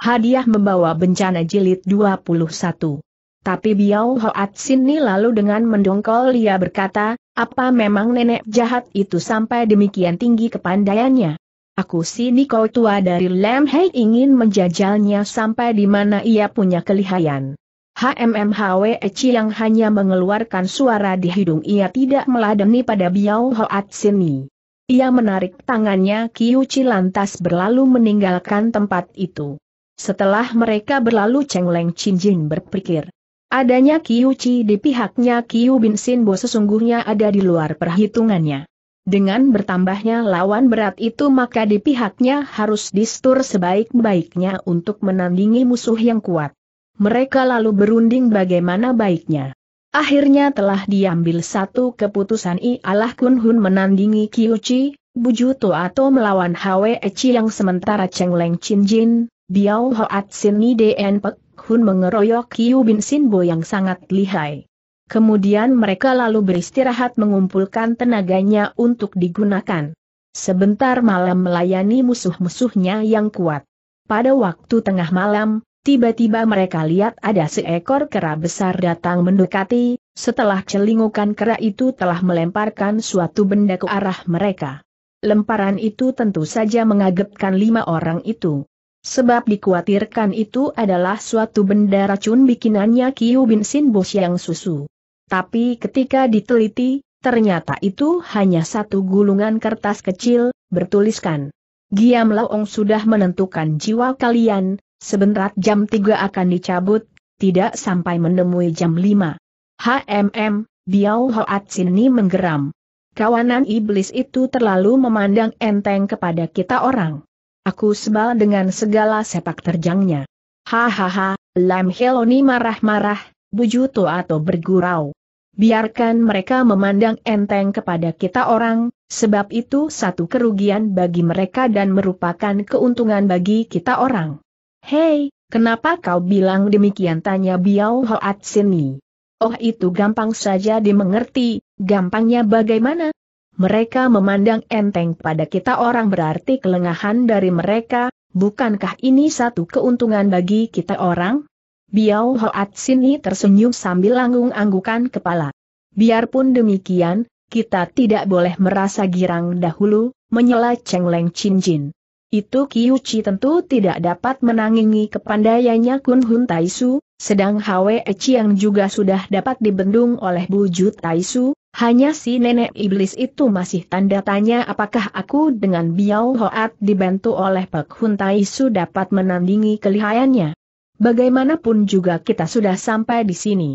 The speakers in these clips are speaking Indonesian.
Hadiah membawa bencana jilid 21. Tapi Biao Hoat Sini lalu dengan mendongkol ia berkata, apa memang nenek jahat itu sampai demikian tinggi kepandaiannya? Aku sini kau tua dari Lam Hei ingin menjajalnya sampai di mana ia punya kelihayan. HMMHW Eci yang hanya mengeluarkan suara di hidung ia tidak meladeni pada Biao Hoat Sini. Ia menarik tangannya Chi lantas berlalu meninggalkan tempat itu. Setelah mereka berlalu Cheng Leng Chin Jin berpikir. Adanya Chi di pihaknya Kiu Bin Sin Bo sesungguhnya ada di luar perhitungannya. Dengan bertambahnya lawan berat itu maka di pihaknya harus distur sebaik-baiknya untuk menandingi musuh yang kuat. Mereka lalu berunding bagaimana baiknya. Akhirnya telah diambil satu keputusan ialah Kun Hun menandingi Chi, Buju atau melawan Hwe Eci yang sementara Cheng Leng Chin Jin, Biao Hoat Sin Ni Dien Pek Hun mengeroyok Kiu Bin Sin Bo yang sangat lihai. Kemudian mereka lalu beristirahat mengumpulkan tenaganya untuk digunakan. Sebentar malam melayani musuh-musuhnya yang kuat. Pada waktu tengah malam, tiba-tiba mereka lihat ada seekor kera besar datang mendekati, setelah celingukan kera itu telah melemparkan suatu benda ke arah mereka. Lemparan itu tentu saja mengagetkan lima orang itu. Sebab dikhawatirkan itu adalah suatu benda racun bikinannya Kiu Bin Sin Bo Siang Susu. Tapi ketika diteliti, ternyata itu hanya satu gulungan kertas kecil, bertuliskan. Giam Laong sudah menentukan jiwa kalian, sebentar jam 3 akan dicabut, tidak sampai menemui jam 5. HMM, Biao Hoat Sini menggeram. Kawanan iblis itu terlalu memandang enteng kepada kita orang. Aku sebal dengan segala sepak terjangnya. Hahaha, Lam Heloni marah-marah, bujuto atau bergurau. Biarkan mereka memandang enteng kepada kita orang, sebab itu satu kerugian bagi mereka dan merupakan keuntungan bagi kita orang. Hei, kenapa kau bilang demikian tanya Biao Hoat Sini? Oh itu gampang saja dimengerti, gampangnya bagaimana, mereka memandang enteng pada kita orang berarti kelengahan dari mereka, bukankah ini satu keuntungan bagi kita orang? Biao Hoat Sini tersenyum sambil anggung-anggukan kepala. Biarpun demikian, kita tidak boleh merasa girang dahulu, menyela Cheng Leng Chin Jin. Itu Kiyuchi tentu tidak dapat menangingi kepandaiannya Kun Hun Taisu, sedang Hwe Eci yang juga sudah dapat dibendung oleh Buju Taisu, hanya si nenek iblis itu masih tanda tanya apakah aku dengan Biao Hoat dibantu oleh Pak Hun Taisu dapat menandingi kelihayannya. Bagaimanapun juga kita sudah sampai di sini.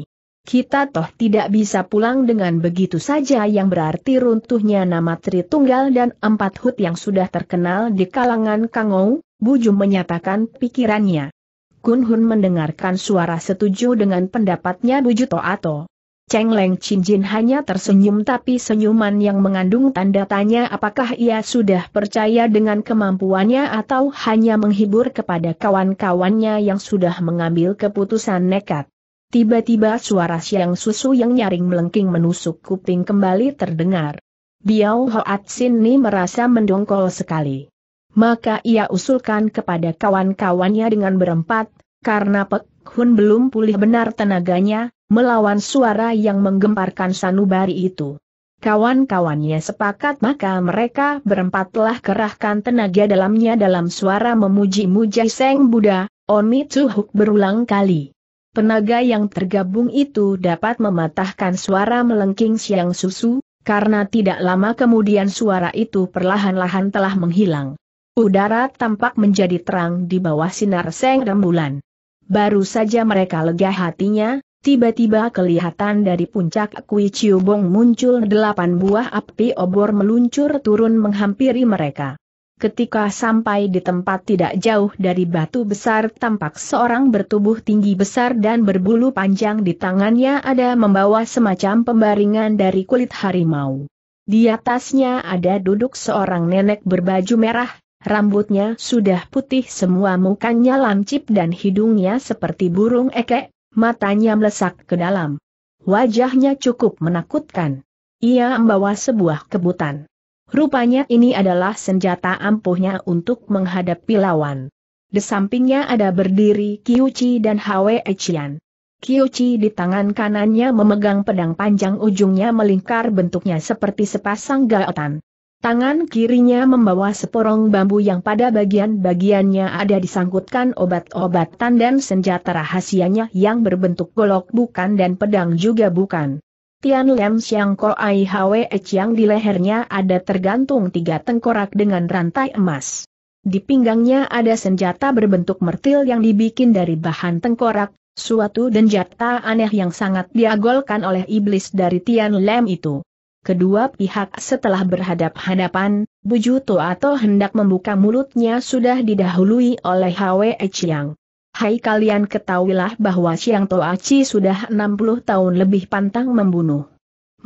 Kita toh tidak bisa pulang dengan begitu saja yang berarti runtuhnya nama tri tunggal dan Empat Hut yang sudah terkenal di kalangan Kangou, Buju menyatakan pikirannya. Kun Hun mendengarkan suara setuju dengan pendapatnya Buju Toato. Cheng Leng Chin Jin hanya tersenyum tapi senyuman yang mengandung tanda tanya apakah ia sudah percaya dengan kemampuannya atau hanya menghibur kepada kawan-kawannya yang sudah mengambil keputusan nekat. Tiba-tiba suara siang susu yang nyaring melengking menusuk kuping kembali terdengar. Biao Hoat Sin Ni merasa mendongkol sekali. Maka ia usulkan kepada kawan-kawannya dengan berempat, karena Pek Hun belum pulih benar tenaganya, melawan suara yang menggemparkan sanubari itu. Kawan-kawannya sepakat maka mereka berempat telah kerahkan tenaga dalamnya dalam suara memuji-muji Seng Buddha, Oni Tuhuk berulang kali. Penaga yang tergabung itu dapat mematahkan suara melengking siang susu, karena tidak lama kemudian suara itu perlahan-lahan telah menghilang. Udara tampak menjadi terang di bawah sinar seng rembulan. Baru saja mereka lega hatinya, tiba-tiba kelihatan dari puncak Kui Chiu Bong muncul delapan buah api obor meluncur turun menghampiri mereka. Ketika sampai di tempat tidak jauh dari batu besar tampak seorang bertubuh tinggi besar dan berbulu panjang di tangannya ada membawa semacam pembaringan dari kulit harimau. Di atasnya ada duduk seorang nenek berbaju merah, rambutnya sudah putih semua mukanya lancip dan hidungnya seperti burung ekek, matanya melesak ke dalam. Wajahnya cukup menakutkan. Ia membawa sebuah kebutan. Rupanya ini adalah senjata ampuhnya untuk menghadapi lawan. Di sampingnya ada berdiri Kiuchi dan Hwe Echian. Kiuchi di tangan kanannya memegang pedang panjang ujungnya melingkar bentuknya seperti sepasang gaotan. Tangan kirinya membawa seporong bambu yang pada bagian-bagiannya ada disangkutkan obat-obatan dan senjata rahasianya yang berbentuk golok bukan dan pedang juga bukan. Tian Lem Siang Ko Ai Hwe Chiang di lehernya ada tergantung tiga tengkorak dengan rantai emas. Di pinggangnya ada senjata berbentuk mertil yang dibikin dari bahan tengkorak, suatu denjata aneh yang sangat diagolkan oleh iblis dari Tian Lem itu. Kedua pihak setelah berhadap-hadapan, Bujuto atau hendak membuka mulutnya sudah didahului oleh Hwe Chiang. Hai kalian ketahuilah bahwa Siang Xiang Toachi sudah 60 tahun lebih pantang membunuh.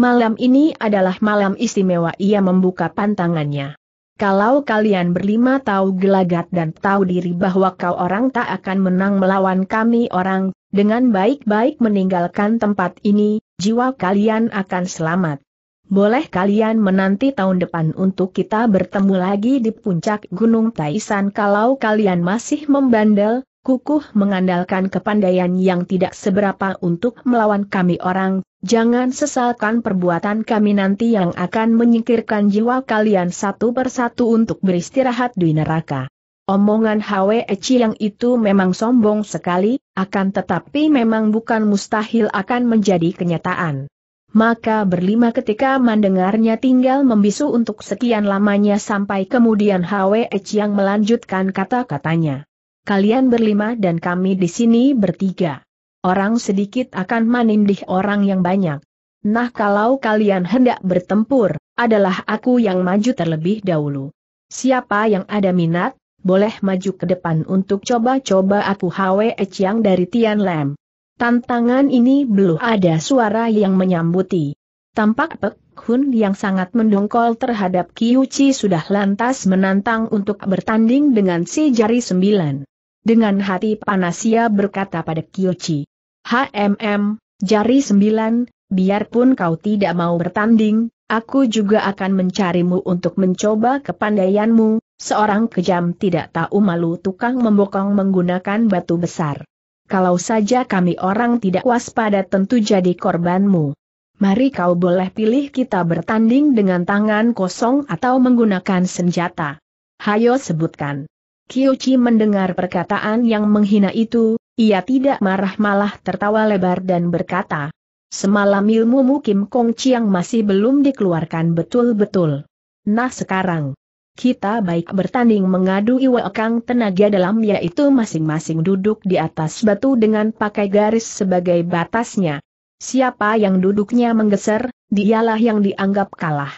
Malam ini adalah malam istimewa ia membuka pantangannya. Kalau kalian berlima tahu gelagat dan tahu diri bahwa kau orang tak akan menang melawan kami orang, dengan baik-baik meninggalkan tempat ini, jiwa kalian akan selamat. Boleh kalian menanti tahun depan untuk kita bertemu lagi di puncak Gunung Taisan kalau kalian masih membandel, Kukuh mengandalkan kepandaian yang tidak seberapa untuk melawan kami orang, jangan sesalkan perbuatan kami nanti yang akan menyingkirkan jiwa kalian satu persatu untuk beristirahat di neraka. Omongan Hwe Eci yang itu memang sombong sekali, akan tetapi memang bukan mustahil akan menjadi kenyataan. Maka berlima ketika mendengarnya tinggal membisu untuk sekian lamanya sampai kemudian Hwe Eci yang melanjutkan kata-katanya kalian berlima dan kami di sini bertiga. Orang sedikit akan menindih orang yang banyak. Nah kalau kalian hendak bertempur, adalah aku yang maju terlebih dahulu. Siapa yang ada minat, boleh maju ke depan untuk coba-coba aku Hwe Chiang dari Tian Lam. Tantangan ini belum ada suara yang menyambuti. Tampak Pek Hun yang sangat mendongkol terhadap Kiyuchi sudah lantas menantang untuk bertanding dengan si jari sembilan. Dengan hati panas ia berkata pada Kyochi. HMM, jari sembilan, biarpun kau tidak mau bertanding, aku juga akan mencarimu untuk mencoba kepandaianmu, seorang kejam tidak tahu malu tukang membokong menggunakan batu besar. Kalau saja kami orang tidak waspada tentu jadi korbanmu. Mari kau boleh pilih kita bertanding dengan tangan kosong atau menggunakan senjata. Hayo sebutkan. Kiyoshi mendengar perkataan yang menghina itu, ia tidak marah malah tertawa lebar dan berkata, Semalam ilmumu Kim Kong Chiang masih belum dikeluarkan betul-betul. Nah sekarang, kita baik bertanding mengadu iwa kang tenaga dalam yaitu masing-masing duduk di atas batu dengan pakai garis sebagai batasnya. Siapa yang duduknya menggeser, dialah yang dianggap kalah.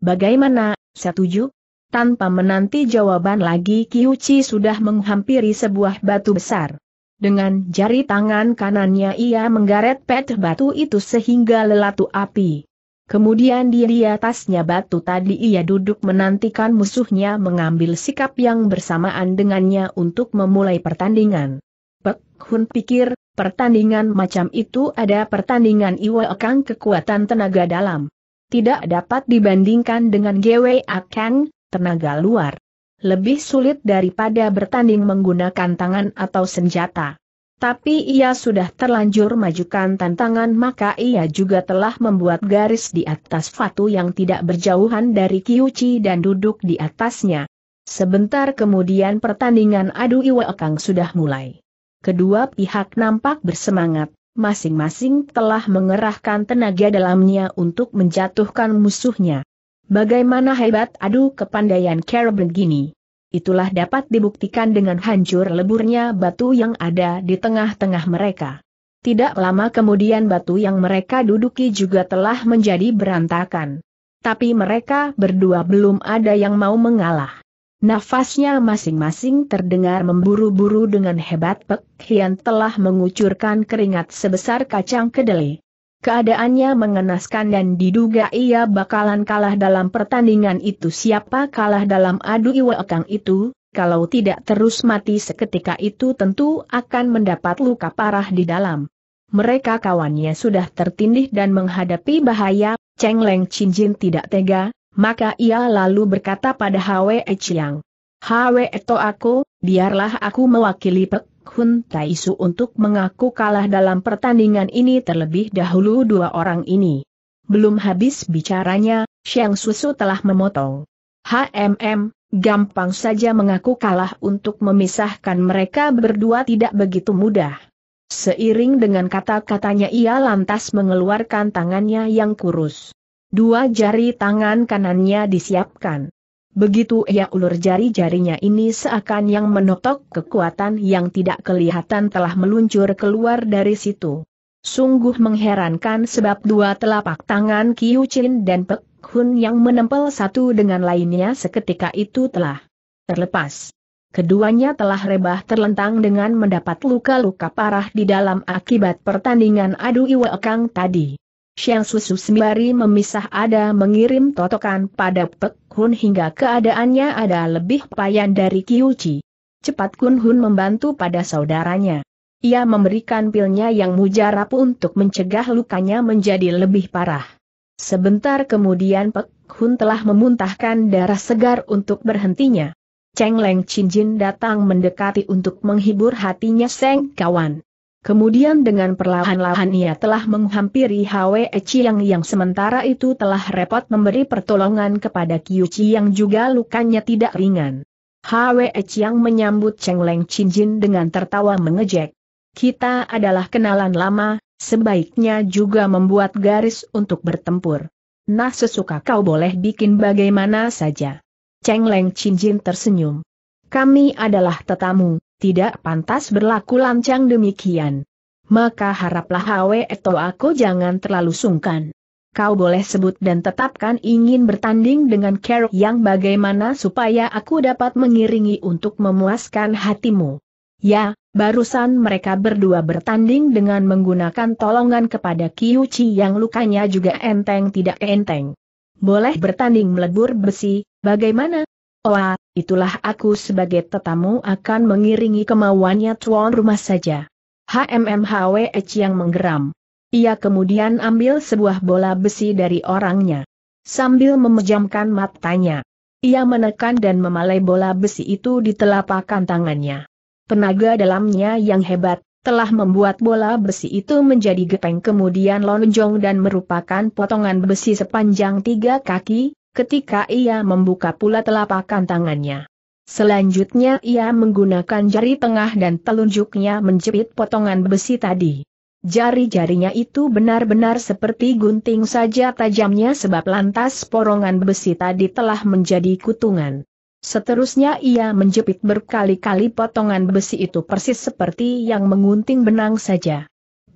Bagaimana, setuju? Tanpa menanti jawaban lagi Kiuchi sudah menghampiri sebuah batu besar. Dengan jari tangan kanannya ia menggaret pet batu itu sehingga lelatu api. Kemudian di atasnya batu tadi ia duduk menantikan musuhnya mengambil sikap yang bersamaan dengannya untuk memulai pertandingan. Pek Hun pikir, pertandingan macam itu ada pertandingan Iwa Kang kekuatan tenaga dalam. Tidak dapat dibandingkan dengan Gwe Akang, tenaga luar. Lebih sulit daripada bertanding menggunakan tangan atau senjata. Tapi ia sudah terlanjur majukan tantangan maka ia juga telah membuat garis di atas Fatu yang tidak berjauhan dari Kiuchi dan duduk di atasnya. Sebentar kemudian pertandingan adu iwakang sudah mulai. Kedua pihak nampak bersemangat, masing-masing telah mengerahkan tenaga dalamnya untuk menjatuhkan musuhnya. Bagaimana hebat adu kepandaian Carol begini? Itulah dapat dibuktikan dengan hancur leburnya batu yang ada di tengah-tengah mereka. Tidak lama kemudian batu yang mereka duduki juga telah menjadi berantakan. Tapi mereka berdua belum ada yang mau mengalah. Nafasnya masing-masing terdengar memburu-buru dengan hebat Pek Hian telah mengucurkan keringat sebesar kacang kedelai. Keadaannya mengenaskan dan diduga ia bakalan kalah dalam pertandingan itu siapa kalah dalam adu iwakang itu, kalau tidak terus mati seketika itu tentu akan mendapat luka parah di dalam. Mereka kawannya sudah tertindih dan menghadapi bahaya, Cheng Leng Chin Jin tidak tega, maka ia lalu berkata pada Hwe Chiang. Hwe to aku, biarlah aku mewakili Pek Hun Taisu untuk mengaku kalah dalam pertandingan ini terlebih dahulu dua orang ini. Belum habis bicaranya, Xiang Susu telah memotong. HMM, gampang saja mengaku kalah untuk memisahkan mereka berdua tidak begitu mudah. Seiring dengan kata-katanya ia lantas mengeluarkan tangannya yang kurus. Dua jari tangan kanannya disiapkan. Begitu ia ulur jari-jarinya ini seakan yang menotok kekuatan yang tidak kelihatan telah meluncur keluar dari situ. Sungguh mengherankan sebab dua telapak tangan Kiu Chin dan Pek Hun yang menempel satu dengan lainnya seketika itu telah terlepas. Keduanya telah rebah terlentang dengan mendapat luka-luka parah di dalam akibat pertandingan adu iwekang tadi. Sheng Susu Sembari memisah ada mengirim totokan pada Pek Hun hingga keadaannya ada lebih payan dari Kiuci. Cepat Kun Hun membantu pada saudaranya. Ia memberikan pilnya yang mujarab untuk mencegah lukanya menjadi lebih parah. Sebentar kemudian Pek Hun telah memuntahkan darah segar untuk berhentinya. Cheng Leng Chin Jin datang mendekati untuk menghibur hatinya Seng Kawan. Kemudian dengan perlahan-lahan ia telah menghampiri Hwe Chiang yang sementara itu telah repot memberi pertolongan kepada Kiu yang juga lukanya tidak ringan. Hwe Chiang menyambut Cheng Leng Chin Jin dengan tertawa mengejek. Kita adalah kenalan lama, sebaiknya juga membuat garis untuk bertempur. Nah sesuka kau boleh bikin bagaimana saja. Cheng Leng Chin Jin tersenyum. Kami adalah tetamu, tidak pantas berlaku lancang demikian. Maka haraplah Hwe atau aku jangan terlalu sungkan. Kau boleh sebut dan tetapkan ingin bertanding dengan Kero yang bagaimana supaya aku dapat mengiringi untuk memuaskan hatimu. Ya, barusan mereka berdua bertanding dengan menggunakan tolongan kepada Kiyuchi yang lukanya juga enteng tidak enteng. Boleh bertanding melebur besi, bagaimana? Oa, itulah aku sebagai tetamu akan mengiringi kemauannya tuan rumah saja. HMMHWH yang menggeram. Ia kemudian ambil sebuah bola besi dari orangnya. Sambil memejamkan matanya, ia menekan dan memalai bola besi itu di telapak tangannya. Tenaga dalamnya yang hebat, telah membuat bola besi itu menjadi gepeng kemudian lonjong dan merupakan potongan besi sepanjang tiga kaki, ketika ia membuka pula telapak tangannya. Selanjutnya ia menggunakan jari tengah dan telunjuknya menjepit potongan besi tadi. Jari-jarinya itu benar-benar seperti gunting saja tajamnya sebab lantas porongan besi tadi telah menjadi kutungan. Seterusnya ia menjepit berkali-kali potongan besi itu persis seperti yang mengunting benang saja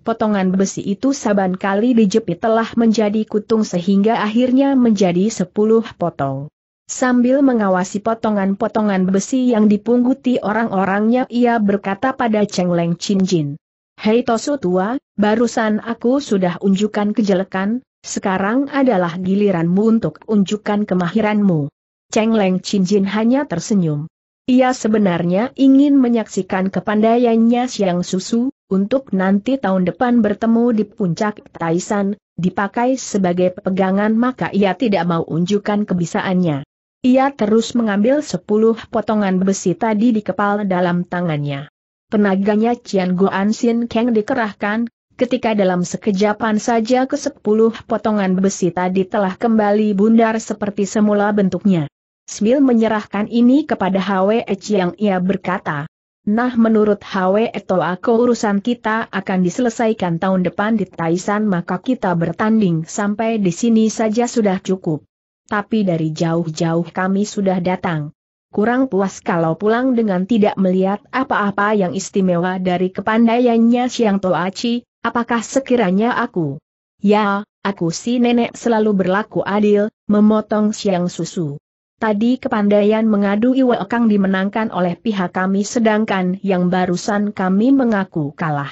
potongan besi itu saban kali dijepit telah menjadi kutung sehingga akhirnya menjadi sepuluh potong. Sambil mengawasi potongan-potongan besi yang dipunguti orang-orangnya ia berkata pada Cheng Leng Chin Jin. Hei Tosu tua, barusan aku sudah unjukkan kejelekan, sekarang adalah giliranmu untuk unjukkan kemahiranmu. Cheng Leng Chin Jin hanya tersenyum. Ia sebenarnya ingin menyaksikan kepandaiannya Siang Susu, untuk nanti tahun depan bertemu di puncak Taisan, dipakai sebagai pegangan maka ia tidak mau unjukkan kebisaannya. Ia terus mengambil sepuluh potongan besi tadi di kepala dalam tangannya. Tenaganya Cian Goan Sin Kang dikerahkan, ketika dalam sekejapan saja ke sepuluh potongan besi tadi telah kembali bundar seperti semula bentuknya. Smil menyerahkan ini kepada Hwe Chiang ia berkata, Nah menurut Hwe Eto aku urusan kita akan diselesaikan tahun depan di Taisan maka kita bertanding sampai di sini saja sudah cukup. Tapi dari jauh-jauh kami sudah datang. Kurang puas kalau pulang dengan tidak melihat apa-apa yang istimewa dari kepandaiannya Siang Toachi, apakah sekiranya aku? Ya, aku si nenek selalu berlaku adil, memotong siang susu. Tadi kepandaian mengadu Iwa Kang dimenangkan oleh pihak kami sedangkan yang barusan kami mengaku kalah.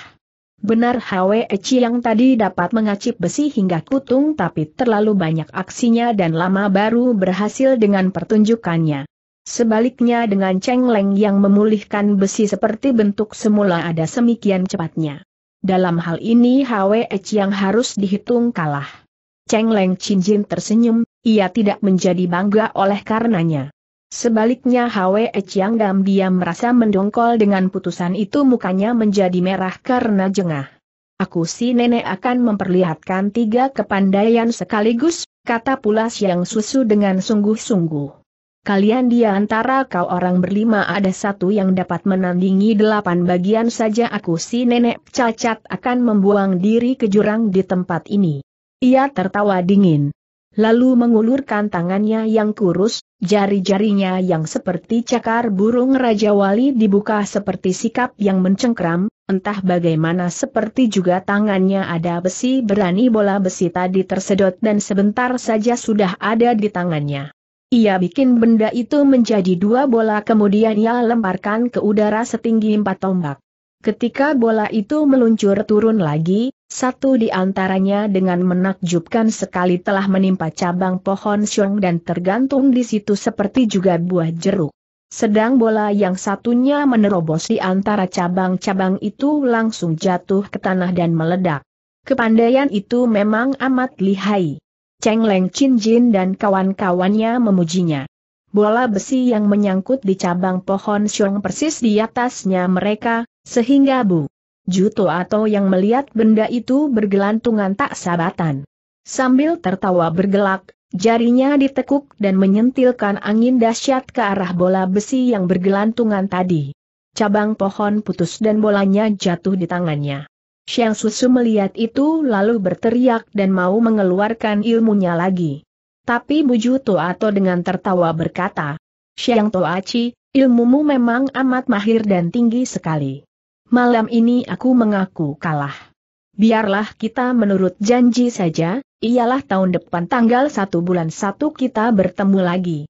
Benar Hwe Eci yang tadi dapat mengacip besi hingga kutung tapi terlalu banyak aksinya dan lama baru berhasil dengan pertunjukannya. Sebaliknya dengan Cheng Leng yang memulihkan besi seperti bentuk semula ada semikian cepatnya. Dalam hal ini Hwe Eci yang harus dihitung kalah. Cheng Leng Chin Jin tersenyum, ia tidak menjadi bangga oleh karenanya. Sebaliknya Hwe Chiang Dam diam merasa mendongkol dengan putusan itu mukanya menjadi merah karena jengah. Aku si nenek akan memperlihatkan tiga kepandaian sekaligus, kata pula Siang Susu dengan sungguh-sungguh. Kalian di antara kau orang berlima ada satu yang dapat menandingi delapan bagian saja aku si nenek cacat akan membuang diri ke jurang di tempat ini. Ia tertawa dingin lalu mengulurkan tangannya yang kurus, jari-jarinya yang seperti cakar burung Raja Wali dibuka seperti sikap yang mencengkram, entah bagaimana seperti juga tangannya ada besi berani bola besi tadi tersedot dan sebentar saja sudah ada di tangannya. Ia bikin benda itu menjadi dua bola kemudian ia lemparkan ke udara setinggi empat tombak. Ketika bola itu meluncur turun lagi, satu di antaranya dengan menakjubkan sekali telah menimpa cabang pohon siung dan tergantung di situ seperti juga buah jeruk. Sedang bola yang satunya menerobos di antara cabang-cabang itu langsung jatuh ke tanah dan meledak. Kepandaian itu memang amat lihai. Cheng Leng Chin Jin dan kawan-kawannya memujinya. Bola besi yang menyangkut di cabang pohon siung persis di atasnya mereka, sehingga Bu Juto atau yang melihat benda itu bergelantungan tak sabatan. Sambil tertawa bergelak, jarinya ditekuk dan menyentilkan angin dahsyat ke arah bola besi yang bergelantungan tadi. Cabang pohon putus dan bolanya jatuh di tangannya. Xiang Susu melihat itu lalu berteriak dan mau mengeluarkan ilmunya lagi. Tapi Bu Juto atau dengan tertawa berkata, Xiang Toaci, ilmumu memang amat mahir dan tinggi sekali malam ini aku mengaku kalah. Biarlah kita menurut janji saja, ialah tahun depan tanggal satu bulan satu kita bertemu lagi.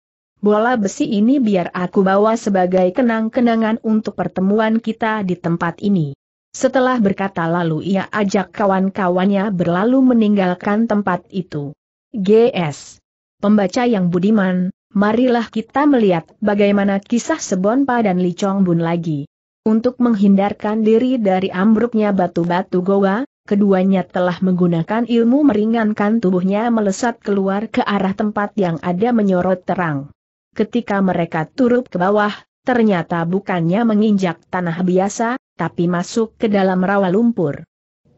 Bola besi ini biar aku bawa sebagai kenang-kenangan untuk pertemuan kita di tempat ini. Setelah berkata lalu ia ajak kawan-kawannya berlalu meninggalkan tempat itu. GS. Pembaca yang budiman, marilah kita melihat bagaimana kisah Sebonpa dan Licong Bun lagi. Untuk menghindarkan diri dari ambruknya batu-batu goa, keduanya telah menggunakan ilmu meringankan tubuhnya melesat keluar ke arah tempat yang ada menyorot terang. Ketika mereka turut ke bawah, ternyata bukannya menginjak tanah biasa, tapi masuk ke dalam rawa lumpur.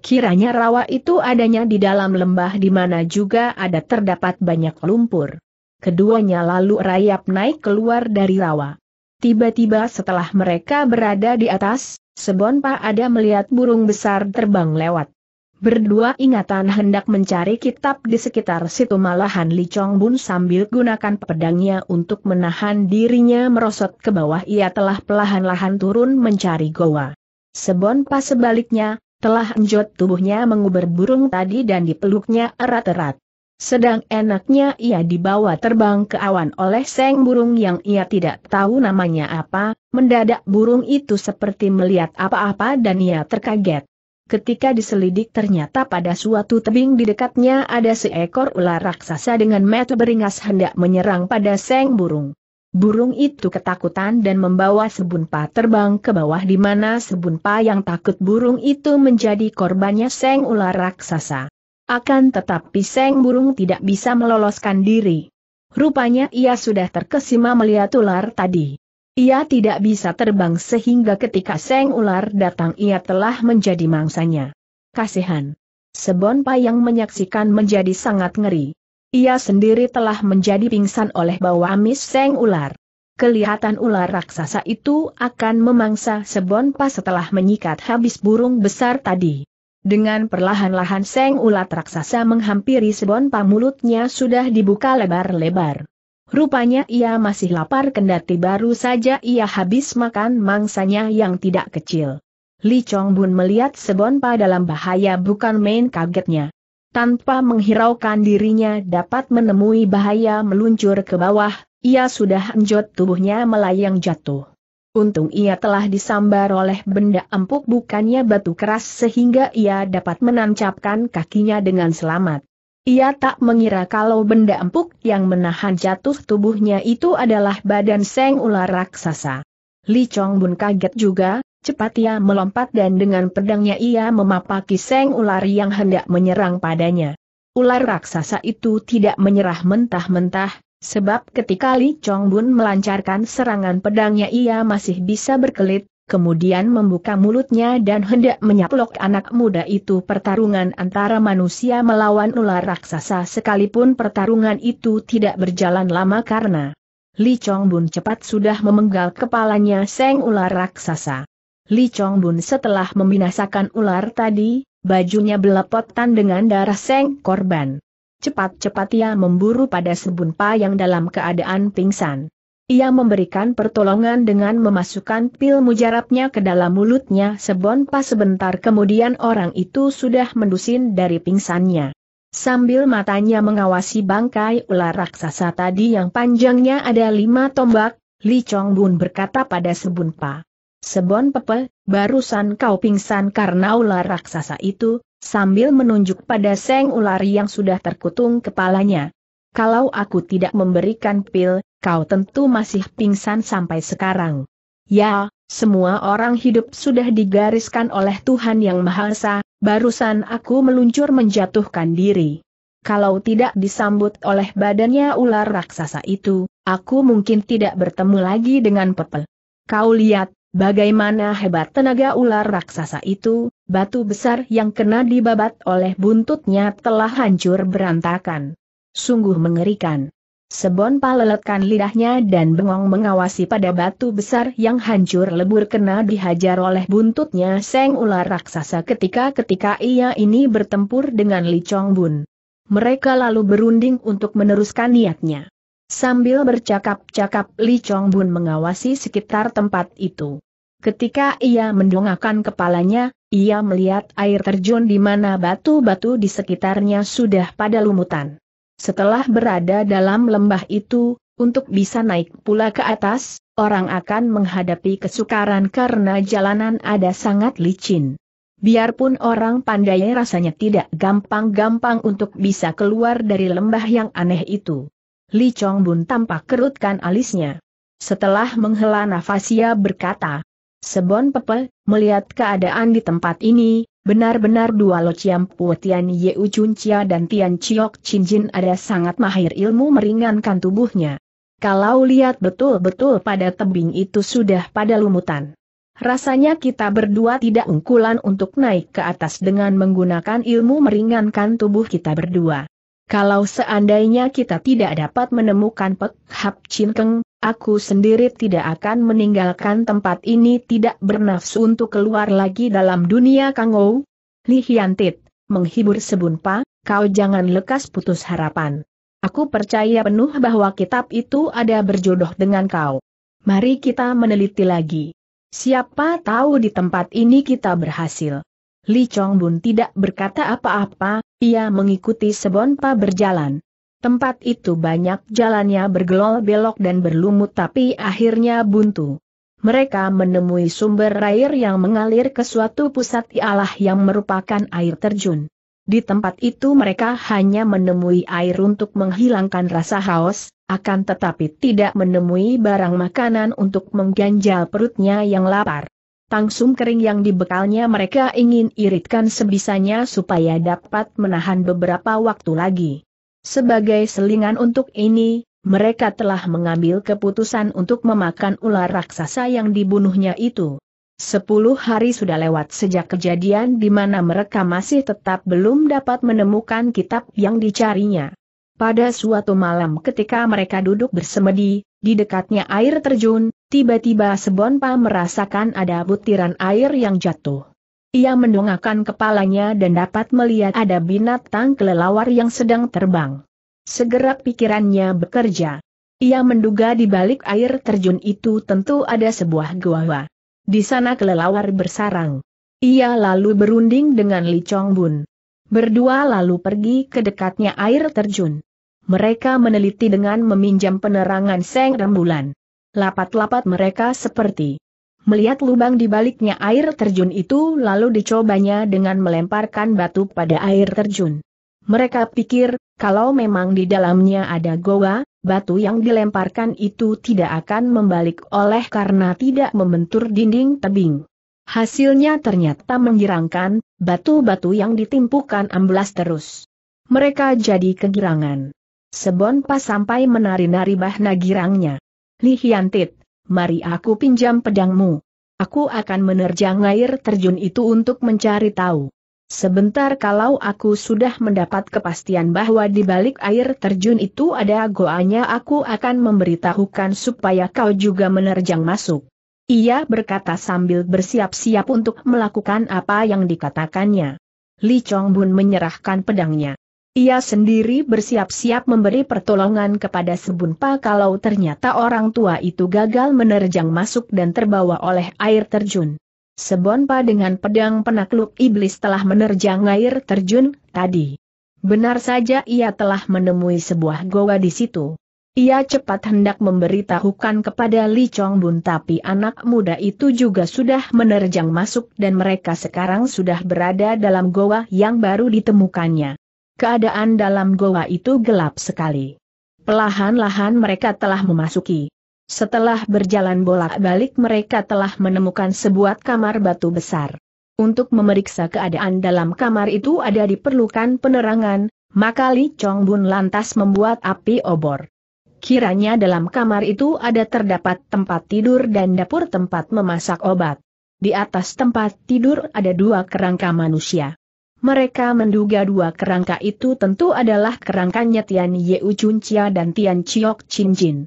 Kiranya rawa itu adanya di dalam lembah di mana juga ada terdapat banyak lumpur. Keduanya lalu rayap naik keluar dari rawa. Tiba-tiba setelah mereka berada di atas, Sebonpa ada melihat burung besar terbang lewat. Berdua ingatan hendak mencari kitab di sekitar situ malahan Li Chong Bun sambil gunakan pedangnya untuk menahan dirinya merosot ke bawah ia telah pelahan-lahan turun mencari goa. Sebonpa sebaliknya, telah enjot tubuhnya menguber burung tadi dan dipeluknya erat-erat. Sedang enaknya ia dibawa terbang ke awan oleh seng burung yang ia tidak tahu namanya apa, mendadak burung itu seperti melihat apa-apa dan ia terkaget. Ketika diselidik ternyata pada suatu tebing di dekatnya ada seekor ular raksasa dengan mata beringas hendak menyerang pada seng burung. Burung itu ketakutan dan membawa sebunpa terbang ke bawah di mana sebunpa yang takut burung itu menjadi korbannya seng ular raksasa. Akan tetapi Seng Burung tidak bisa meloloskan diri. Rupanya ia sudah terkesima melihat ular tadi. Ia tidak bisa terbang sehingga ketika Seng Ular datang ia telah menjadi mangsanya. Kasihan. Sebon Payang menyaksikan menjadi sangat ngeri. Ia sendiri telah menjadi pingsan oleh bau amis Seng Ular. Kelihatan ular raksasa itu akan memangsa Sebon pas setelah menyikat habis burung besar tadi. Dengan perlahan-lahan seng ulat raksasa menghampiri sebon pamulutnya sudah dibuka lebar-lebar. Rupanya ia masih lapar kendati baru saja ia habis makan mangsanya yang tidak kecil. Li Chong Bun melihat Sebonpa dalam bahaya bukan main kagetnya. Tanpa menghiraukan dirinya dapat menemui bahaya meluncur ke bawah, ia sudah enjot tubuhnya melayang jatuh. Untung ia telah disambar oleh benda empuk bukannya batu keras sehingga ia dapat menancapkan kakinya dengan selamat. Ia tak mengira kalau benda empuk yang menahan jatuh tubuhnya itu adalah badan seng ular raksasa. Li Chong Bun kaget juga, cepat ia melompat dan dengan pedangnya ia memapaki seng ular yang hendak menyerang padanya. Ular raksasa itu tidak menyerah mentah-mentah, Sebab ketika Li Chong Bun melancarkan serangan pedangnya ia masih bisa berkelit, kemudian membuka mulutnya dan hendak menyaplok anak muda itu pertarungan antara manusia melawan ular raksasa sekalipun pertarungan itu tidak berjalan lama karena Li Chong Bun cepat sudah memenggal kepalanya seng ular raksasa. Li Chong Bun setelah membinasakan ular tadi, bajunya belepotan dengan darah seng korban. Cepat-cepat ia memburu pada sebunpa yang dalam keadaan pingsan. Ia memberikan pertolongan dengan memasukkan pil mujarabnya ke dalam mulutnya sebonpa sebentar kemudian orang itu sudah mendusin dari pingsannya. Sambil matanya mengawasi bangkai ular raksasa tadi yang panjangnya ada lima tombak, Li Chong Bun berkata pada Sebunpa. Sebon Pepe, barusan kau pingsan karena ular raksasa itu, sambil menunjuk pada seng ular yang sudah terkutung kepalanya. Kalau aku tidak memberikan pil, kau tentu masih pingsan sampai sekarang. Ya, semua orang hidup sudah digariskan oleh Tuhan Yang Maha Esa, barusan aku meluncur menjatuhkan diri. Kalau tidak disambut oleh badannya ular raksasa itu, aku mungkin tidak bertemu lagi dengan Pepel. Kau lihat, bagaimana hebat tenaga ular raksasa itu, batu besar yang kena dibabat oleh buntutnya telah hancur berantakan. Sungguh mengerikan. Sebon paleletkan lidahnya dan bengong mengawasi pada batu besar yang hancur lebur kena dihajar oleh buntutnya seng ular raksasa ketika-ketika ia ini bertempur dengan Li Chong Bun. Mereka lalu berunding untuk meneruskan niatnya. Sambil bercakap-cakap Li Chong Bun mengawasi sekitar tempat itu. Ketika ia mendongakkan kepalanya, ia melihat air terjun di mana batu-batu di sekitarnya sudah pada lumutan. Setelah berada dalam lembah itu, untuk bisa naik pula ke atas, orang akan menghadapi kesukaran karena jalanan ada sangat licin. Biarpun orang pandai rasanya tidak gampang-gampang untuk bisa keluar dari lembah yang aneh itu. Li Chong Bun tampak kerutkan alisnya. Setelah menghela nafas ia berkata, Sebon Pepe, melihat keadaan di tempat ini, benar-benar dua Lo Chiam Pu Tian Ye Chun Chia dan Tian Chiok Chin Jin ada sangat mahir ilmu meringankan tubuhnya. Kalau lihat betul-betul pada tebing itu sudah pada lumutan. Rasanya kita berdua tidak ungkulan untuk naik ke atas dengan menggunakan ilmu meringankan tubuh kita berdua. Kalau seandainya kita tidak dapat menemukan Pek Hap Chin Keng, aku sendiri tidak akan meninggalkan tempat ini tidak bernafsu untuk keluar lagi dalam dunia kangou. Li Hiantit, menghibur sebunpa, kau jangan lekas putus harapan. Aku percaya penuh bahwa kitab itu ada berjodoh dengan kau. Mari kita meneliti lagi. Siapa tahu di tempat ini kita berhasil. Li Chong tidak berkata apa-apa, ia mengikuti Sebonpa berjalan. Tempat itu banyak jalannya bergelol belok dan berlumut tapi akhirnya buntu. Mereka menemui sumber air yang mengalir ke suatu pusat ialah yang merupakan air terjun. Di tempat itu mereka hanya menemui air untuk menghilangkan rasa haus, akan tetapi tidak menemui barang makanan untuk mengganjal perutnya yang lapar. Tangsum kering yang dibekalnya mereka ingin iritkan sebisanya supaya dapat menahan beberapa waktu lagi. Sebagai selingan untuk ini, mereka telah mengambil keputusan untuk memakan ular raksasa yang dibunuhnya itu. Sepuluh hari sudah lewat sejak kejadian di mana mereka masih tetap belum dapat menemukan kitab yang dicarinya. Pada suatu malam ketika mereka duduk bersemedi, di dekatnya air terjun, tiba-tiba Sebonpa merasakan ada butiran air yang jatuh. Ia mendongakkan kepalanya dan dapat melihat ada binatang kelelawar yang sedang terbang. Segera pikirannya bekerja. Ia menduga di balik air terjun itu tentu ada sebuah gua. Di sana kelelawar bersarang. Ia lalu berunding dengan Li Chong Bun. Berdua lalu pergi ke dekatnya air terjun. Mereka meneliti dengan meminjam penerangan seng rembulan. Lapat-lapat mereka seperti Melihat lubang di baliknya air terjun itu lalu dicobanya dengan melemparkan batu pada air terjun. Mereka pikir, kalau memang di dalamnya ada goa, batu yang dilemparkan itu tidak akan membalik oleh karena tidak membentur dinding tebing. Hasilnya ternyata menggirangkan, batu-batu yang ditimpukan amblas terus. Mereka jadi kegirangan. Sebon pas sampai menari-nari bahna girangnya. Lihiantit, mari aku pinjam pedangmu. Aku akan menerjang air terjun itu untuk mencari tahu. Sebentar kalau aku sudah mendapat kepastian bahwa di balik air terjun itu ada goanya aku akan memberitahukan supaya kau juga menerjang masuk. Ia berkata sambil bersiap-siap untuk melakukan apa yang dikatakannya. Li Chong Bun menyerahkan pedangnya. Ia sendiri bersiap-siap memberi pertolongan kepada Sebunpa kalau ternyata orang tua itu gagal menerjang masuk dan terbawa oleh air terjun. Sebonpa dengan pedang penakluk iblis telah menerjang air terjun tadi. Benar saja ia telah menemui sebuah goa di situ. Ia cepat hendak memberitahukan kepada Li Chong Bun tapi anak muda itu juga sudah menerjang masuk dan mereka sekarang sudah berada dalam goa yang baru ditemukannya. Keadaan dalam goa itu gelap sekali. Pelahan-lahan mereka telah memasuki. Setelah berjalan bolak-balik mereka telah menemukan sebuah kamar batu besar. Untuk memeriksa keadaan dalam kamar itu ada diperlukan penerangan, maka Li Chong Bun lantas membuat api obor. Kiranya dalam kamar itu ada terdapat tempat tidur dan dapur tempat memasak obat. Di atas tempat tidur ada dua kerangka manusia. Mereka menduga dua kerangka itu tentu adalah kerangkanya Tian Yeu Chuncia dan Tian Chiok Chin Jin.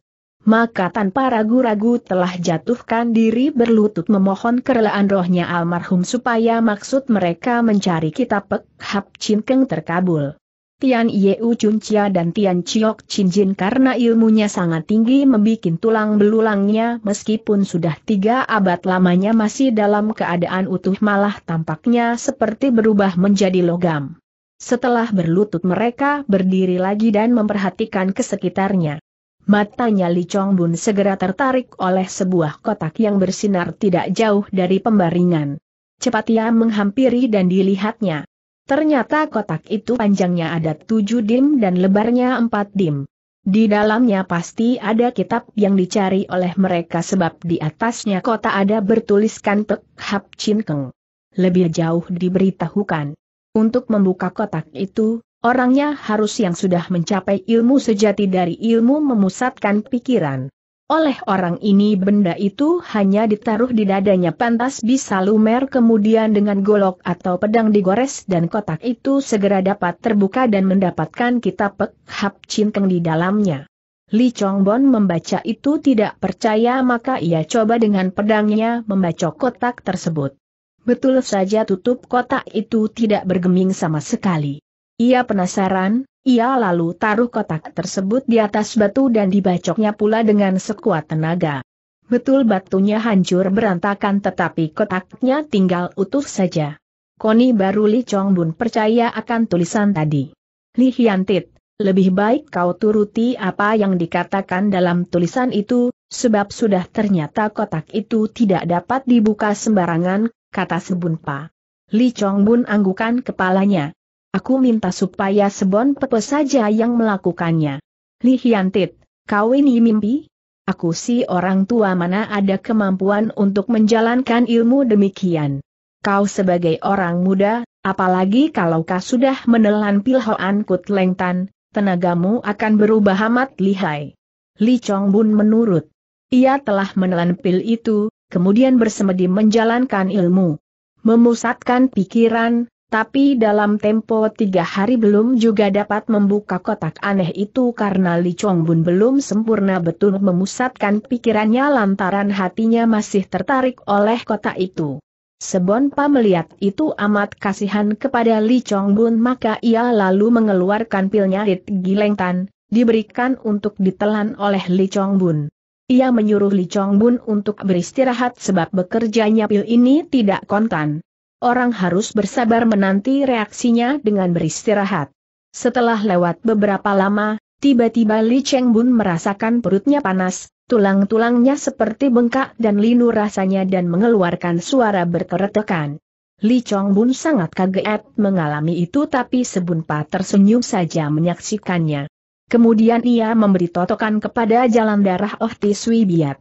Maka tanpa ragu-ragu telah jatuhkan diri berlutut memohon kerelaan rohnya almarhum supaya maksud mereka mencari kitab Pek Hap Chin Keng terkabul. Tian Yeu Chia dan Tian Chiok Chinjin karena ilmunya sangat tinggi membuat tulang belulangnya meskipun sudah tiga abad lamanya masih dalam keadaan utuh malah tampaknya seperti berubah menjadi logam. Setelah berlutut mereka berdiri lagi dan memperhatikan ke sekitarnya. Matanya Li Chong Bun segera tertarik oleh sebuah kotak yang bersinar tidak jauh dari pembaringan. Cepat ia menghampiri dan dilihatnya. Ternyata kotak itu panjangnya ada tujuh dim dan lebarnya empat dim. Di dalamnya pasti ada kitab yang dicari oleh mereka sebab di atasnya kota ada bertuliskan Pek Hap Chin Keng. Lebih jauh diberitahukan. Untuk membuka kotak itu, orangnya harus yang sudah mencapai ilmu sejati dari ilmu memusatkan pikiran. Oleh orang ini benda itu hanya ditaruh di dadanya pantas bisa lumer kemudian dengan golok atau pedang digores dan kotak itu segera dapat terbuka dan mendapatkan kitab Pek Hap Cinkeng di dalamnya. Li Chongbon membaca itu tidak percaya maka ia coba dengan pedangnya membacok kotak tersebut. Betul saja tutup kotak itu tidak bergeming sama sekali. Ia penasaran, ia lalu taruh kotak tersebut di atas batu dan dibacoknya pula dengan sekuat tenaga. Betul batunya hancur berantakan tetapi kotaknya tinggal utuh saja. Koni baru Li Chong Bun percaya akan tulisan tadi. Li Hiantit, lebih baik kau turuti apa yang dikatakan dalam tulisan itu, sebab sudah ternyata kotak itu tidak dapat dibuka sembarangan, kata Sebunpa. Li Chong Bun anggukan kepalanya. Aku minta supaya Sebon Pepe saja yang melakukannya. Li Hiantit, kau ini mimpi? Aku si orang tua mana ada kemampuan untuk menjalankan ilmu demikian. Kau sebagai orang muda, apalagi kalau kau sudah menelan pil Hoan kut lengtan, tenagamu akan berubah amat lihai. Li Chong Bun menurut. Ia telah menelan pil itu, kemudian bersemedi menjalankan ilmu. Memusatkan pikiran, tapi dalam tempo tiga hari belum juga dapat membuka kotak aneh itu karena Li Chong Bun belum sempurna betul memusatkan pikirannya lantaran hatinya masih tertarik oleh kotak itu. Sebonpa melihat itu amat kasihan kepada Li Chong Bun maka ia lalu mengeluarkan pilnya Gileng Gilengtan, diberikan untuk ditelan oleh Li Chong Bun. Ia menyuruh Li Chong Bun untuk beristirahat sebab bekerjanya pil ini tidak kontan orang harus bersabar menanti reaksinya dengan beristirahat. Setelah lewat beberapa lama, tiba-tiba Li Cheng Bun merasakan perutnya panas, tulang-tulangnya seperti bengkak dan linu rasanya dan mengeluarkan suara berkeretekan. Li Chong Bun sangat kaget mengalami itu tapi sebunpa tersenyum saja menyaksikannya. Kemudian ia memberi totokan kepada jalan darah Oh Tisui Biat.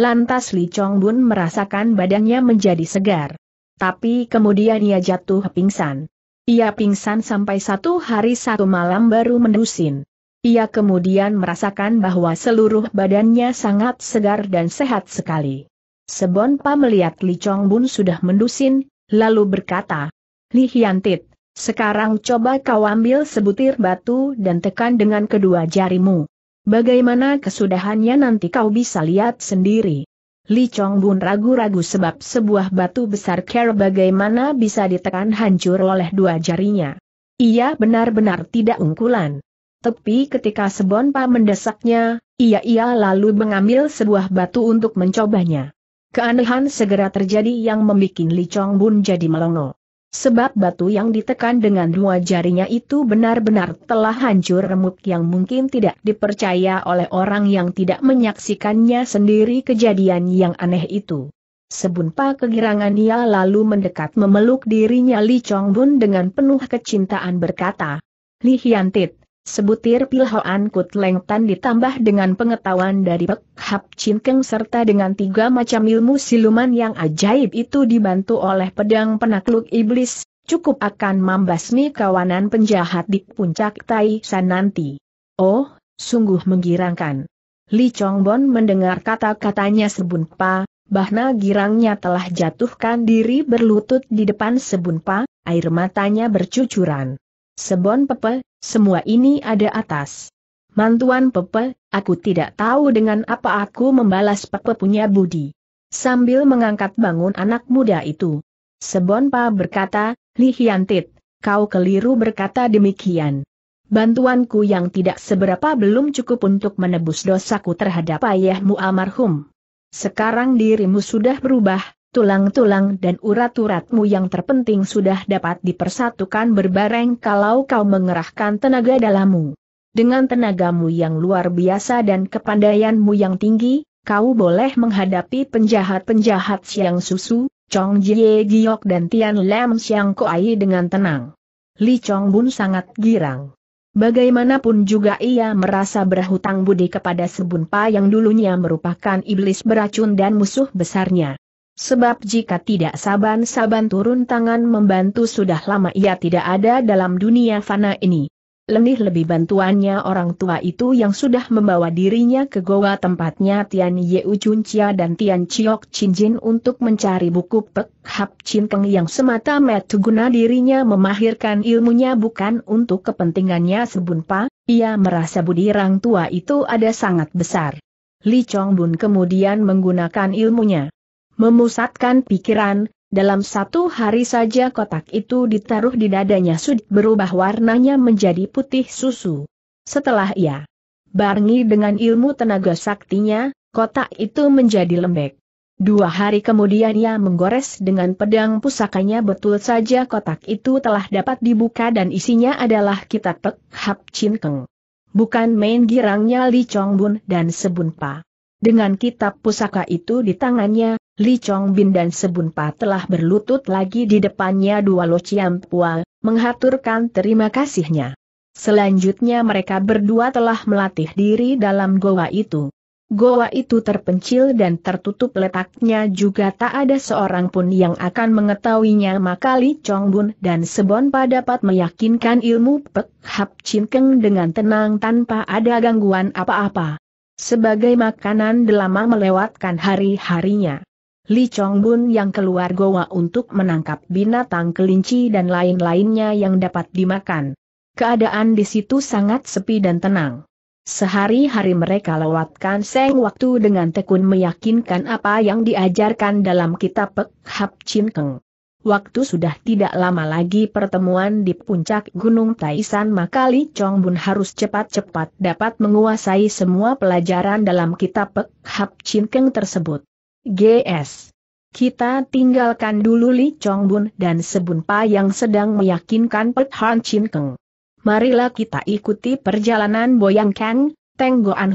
Lantas Li Chong Bun merasakan badannya menjadi segar. Tapi kemudian ia jatuh pingsan. Ia pingsan sampai satu hari satu malam baru mendusin. Ia kemudian merasakan bahwa seluruh badannya sangat segar dan sehat sekali. Sebonpa melihat Li Chong Bun sudah mendusin, lalu berkata, Li Hiantit, sekarang coba kau ambil sebutir batu dan tekan dengan kedua jarimu. Bagaimana kesudahannya nanti kau bisa lihat sendiri. Li Chong Bun ragu-ragu sebab sebuah batu besar care bagaimana bisa ditekan hancur oleh dua jarinya. Ia benar-benar tidak ungkulan. Tapi ketika Sebonpa mendesaknya, ia-ia lalu mengambil sebuah batu untuk mencobanya. Keanehan segera terjadi yang membuat Li Chong Bun jadi melongo. Sebab batu yang ditekan dengan dua jarinya itu benar-benar telah hancur remuk yang mungkin tidak dipercaya oleh orang yang tidak menyaksikannya sendiri kejadian yang aneh itu. Sebunpa kegirangan ia lalu mendekat memeluk dirinya Li Chong Bun dengan penuh kecintaan berkata, Li Tit. Sebutir Pilhoan Kut Lengtan ditambah dengan pengetahuan dari Pek Hap Chin Keng serta dengan tiga macam ilmu siluman yang ajaib itu dibantu oleh pedang penakluk iblis, cukup akan membasmi kawanan penjahat di puncak Tai San nanti. Oh, sungguh menggirangkan. Li Chong Bon mendengar kata-katanya Sebunpa, bahna girangnya telah jatuhkan diri berlutut di depan Sebunpa, air matanya bercucuran. Sebon Pepe, semua ini ada atas. Mantuan Pepe, aku tidak tahu dengan apa aku membalas Pepe punya budi. Sambil mengangkat bangun anak muda itu. Sebonpa berkata, Li Hiantit, kau keliru berkata demikian. Bantuanku yang tidak seberapa belum cukup untuk menebus dosaku terhadap ayahmu almarhum. Sekarang dirimu sudah berubah, tulang-tulang dan urat-uratmu yang terpenting sudah dapat dipersatukan berbareng kalau kau mengerahkan tenaga dalammu. Dengan tenagamu yang luar biasa dan kepandaianmu yang tinggi, kau boleh menghadapi penjahat-penjahat Siang Susu, Chong Jie Giok dan Tian Lam Siang Koai dengan tenang. Li Chong Bun sangat girang. Bagaimanapun juga ia merasa berhutang budi kepada Sebunpa yang dulunya merupakan iblis beracun dan musuh besarnya. Sebab jika tidak saban-saban turun tangan membantu sudah lama ia tidak ada dalam dunia fana ini. Lenih lebih bantuannya orang tua itu yang sudah membawa dirinya ke goa tempatnya Tian Yeu Chun Chia dan Tian Chiok Chin Jin untuk mencari buku Pek Hap Chin Keng yang semata metu guna dirinya memahirkan ilmunya bukan untuk kepentingannya sebunpa, ia merasa budi orang tua itu ada sangat besar. Li Chong Bun kemudian menggunakan ilmunya. Memusatkan pikiran, dalam satu hari saja kotak itu ditaruh di dadanya Sud berubah warnanya menjadi putih susu. Setelah ia barengi dengan ilmu tenaga saktinya, kotak itu menjadi lembek. Dua hari kemudian ia menggores dengan pedang pusakanya betul saja kotak itu telah dapat dibuka dan isinya adalah kitab Pek Hap Chin Keng. Bukan main girangnya Li Chong Bun dan Sebun Pa. Dengan kitab pusaka itu di tangannya, Li Chong Bin dan Sebun telah berlutut lagi di depannya dua Lo Chiam Pua, menghaturkan terima kasihnya. Selanjutnya mereka berdua telah melatih diri dalam goa itu. Goa itu terpencil dan tertutup letaknya juga tak ada seorang pun yang akan mengetahuinya maka Li Chong Bun dan Sebon Pa dapat meyakinkan ilmu Pek Hap Chin Keng dengan tenang tanpa ada gangguan apa-apa. Sebagai makanan delama melewatkan hari-harinya. Li Chong Bun yang keluar goa untuk menangkap binatang kelinci dan lain-lainnya yang dapat dimakan. Keadaan di situ sangat sepi dan tenang. Sehari-hari mereka lewatkan seng waktu dengan tekun meyakinkan apa yang diajarkan dalam kitab Pek Hap Chin Keng. Waktu sudah tidak lama lagi pertemuan di puncak Gunung Taisan maka Li Chong Bun harus cepat-cepat dapat menguasai semua pelajaran dalam kitab Pek Hap Chin Keng tersebut. GS. Kita tinggalkan dulu Li Chong Bun dan Sebunpa yang sedang meyakinkan Pek Han Chin Keng. Marilah kita ikuti perjalanan Boyang Kang, Teng Goan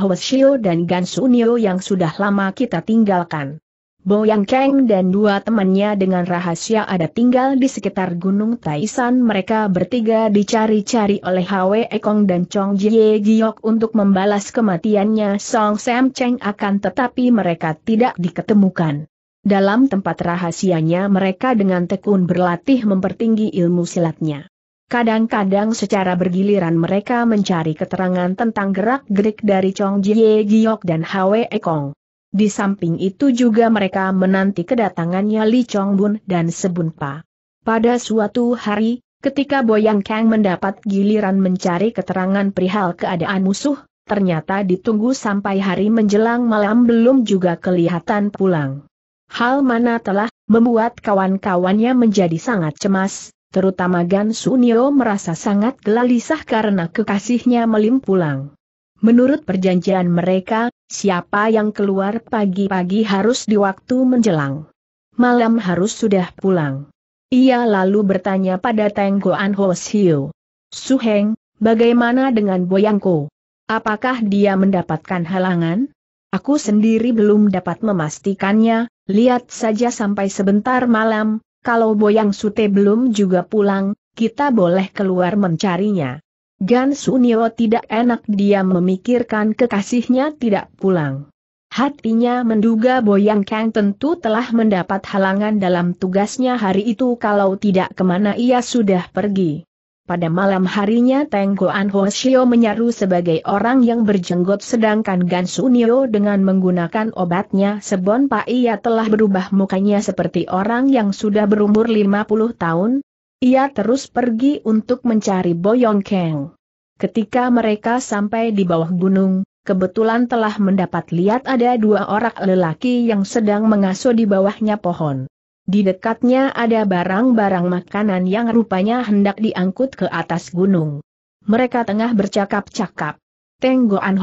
dan Gan Nio yang sudah lama kita tinggalkan. Boyang Cheng dan dua temannya dengan rahasia ada tinggal di sekitar Gunung Taisan mereka bertiga dicari-cari oleh Hwe Ekong dan Chong Jie Giok untuk membalas kematiannya Song Sam Cheng akan tetapi mereka tidak diketemukan. Dalam tempat rahasianya mereka dengan tekun berlatih mempertinggi ilmu silatnya. Kadang-kadang secara bergiliran mereka mencari keterangan tentang gerak-gerik dari Chong Jie Giok dan Hwe Ekong. Di samping itu juga mereka menanti kedatangannya Li Chong dan Sebunpa. Pada suatu hari, ketika Boyang Kang mendapat giliran mencari keterangan perihal keadaan musuh, ternyata ditunggu sampai hari menjelang malam belum juga kelihatan pulang. Hal mana telah membuat kawan-kawannya menjadi sangat cemas, terutama Gan Sunio merasa sangat gelisah karena kekasihnya melim pulang. Menurut perjanjian mereka, siapa yang keluar pagi-pagi harus di waktu menjelang. Malam harus sudah pulang. Ia lalu bertanya pada Tenggoan Ho Siu. Suheng, bagaimana dengan Boyangko? Apakah dia mendapatkan halangan? Aku sendiri belum dapat memastikannya, lihat saja sampai sebentar malam, kalau Boyang Sute belum juga pulang, kita boleh keluar mencarinya. Gan Sunio tidak enak dia memikirkan kekasihnya tidak pulang. Hatinya menduga Boyang Kang tentu telah mendapat halangan dalam tugasnya hari itu kalau tidak kemana ia sudah pergi. Pada malam harinya Teng Goan Hoshio menyaru sebagai orang yang berjenggot sedangkan Gan Sunio dengan menggunakan obatnya Sebon Pak ia telah berubah mukanya seperti orang yang sudah berumur 50 tahun, ia terus pergi untuk mencari Boyong Kang. Ketika mereka sampai di bawah gunung, kebetulan telah mendapat lihat ada dua orang lelaki yang sedang mengasuh di bawahnya pohon. Di dekatnya ada barang-barang makanan yang rupanya hendak diangkut ke atas gunung. Mereka tengah bercakap-cakap. Tenggo Goan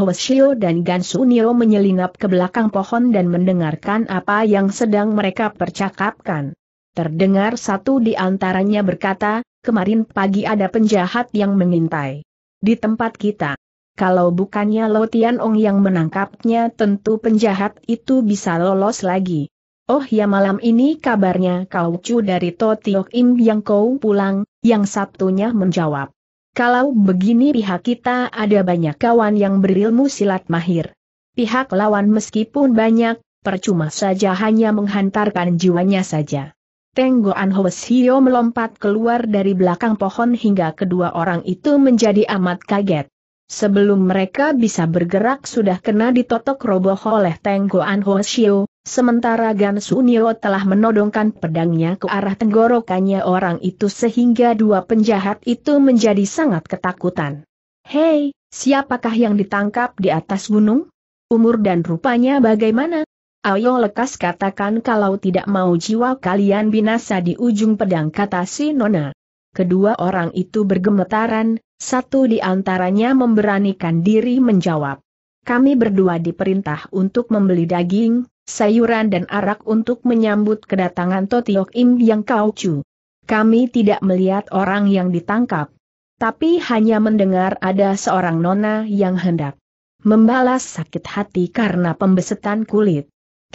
dan Gansu Nio menyelinap ke belakang pohon dan mendengarkan apa yang sedang mereka percakapkan. Terdengar satu di antaranya berkata, kemarin pagi ada penjahat yang mengintai. Di tempat kita. Kalau bukannya Lo Tian Ong yang menangkapnya tentu penjahat itu bisa lolos lagi. Oh ya malam ini kabarnya kau cu dari To Tiok Im yang kau pulang, yang Sabtunya menjawab. Kalau begini pihak kita ada banyak kawan yang berilmu silat mahir. Pihak lawan meskipun banyak, percuma saja hanya menghantarkan jiwanya saja. Tenggoan Hwasio melompat keluar dari belakang pohon hingga kedua orang itu menjadi amat kaget. Sebelum mereka bisa bergerak sudah kena ditotok roboh oleh Tenggoan Hwasio, sementara Gan Sunio telah menodongkan pedangnya ke arah tenggorokannya orang itu sehingga dua penjahat itu menjadi sangat ketakutan. Hei, siapakah yang ditangkap di atas gunung? Umur dan rupanya bagaimana? Ayo lekas katakan kalau tidak mau jiwa kalian binasa di ujung pedang kata si Nona. Kedua orang itu bergemetaran, satu di antaranya memberanikan diri menjawab. Kami berdua diperintah untuk membeli daging, sayuran dan arak untuk menyambut kedatangan Totiok Im yang kau cu. Kami tidak melihat orang yang ditangkap. Tapi hanya mendengar ada seorang nona yang hendak membalas sakit hati karena pembesetan kulit.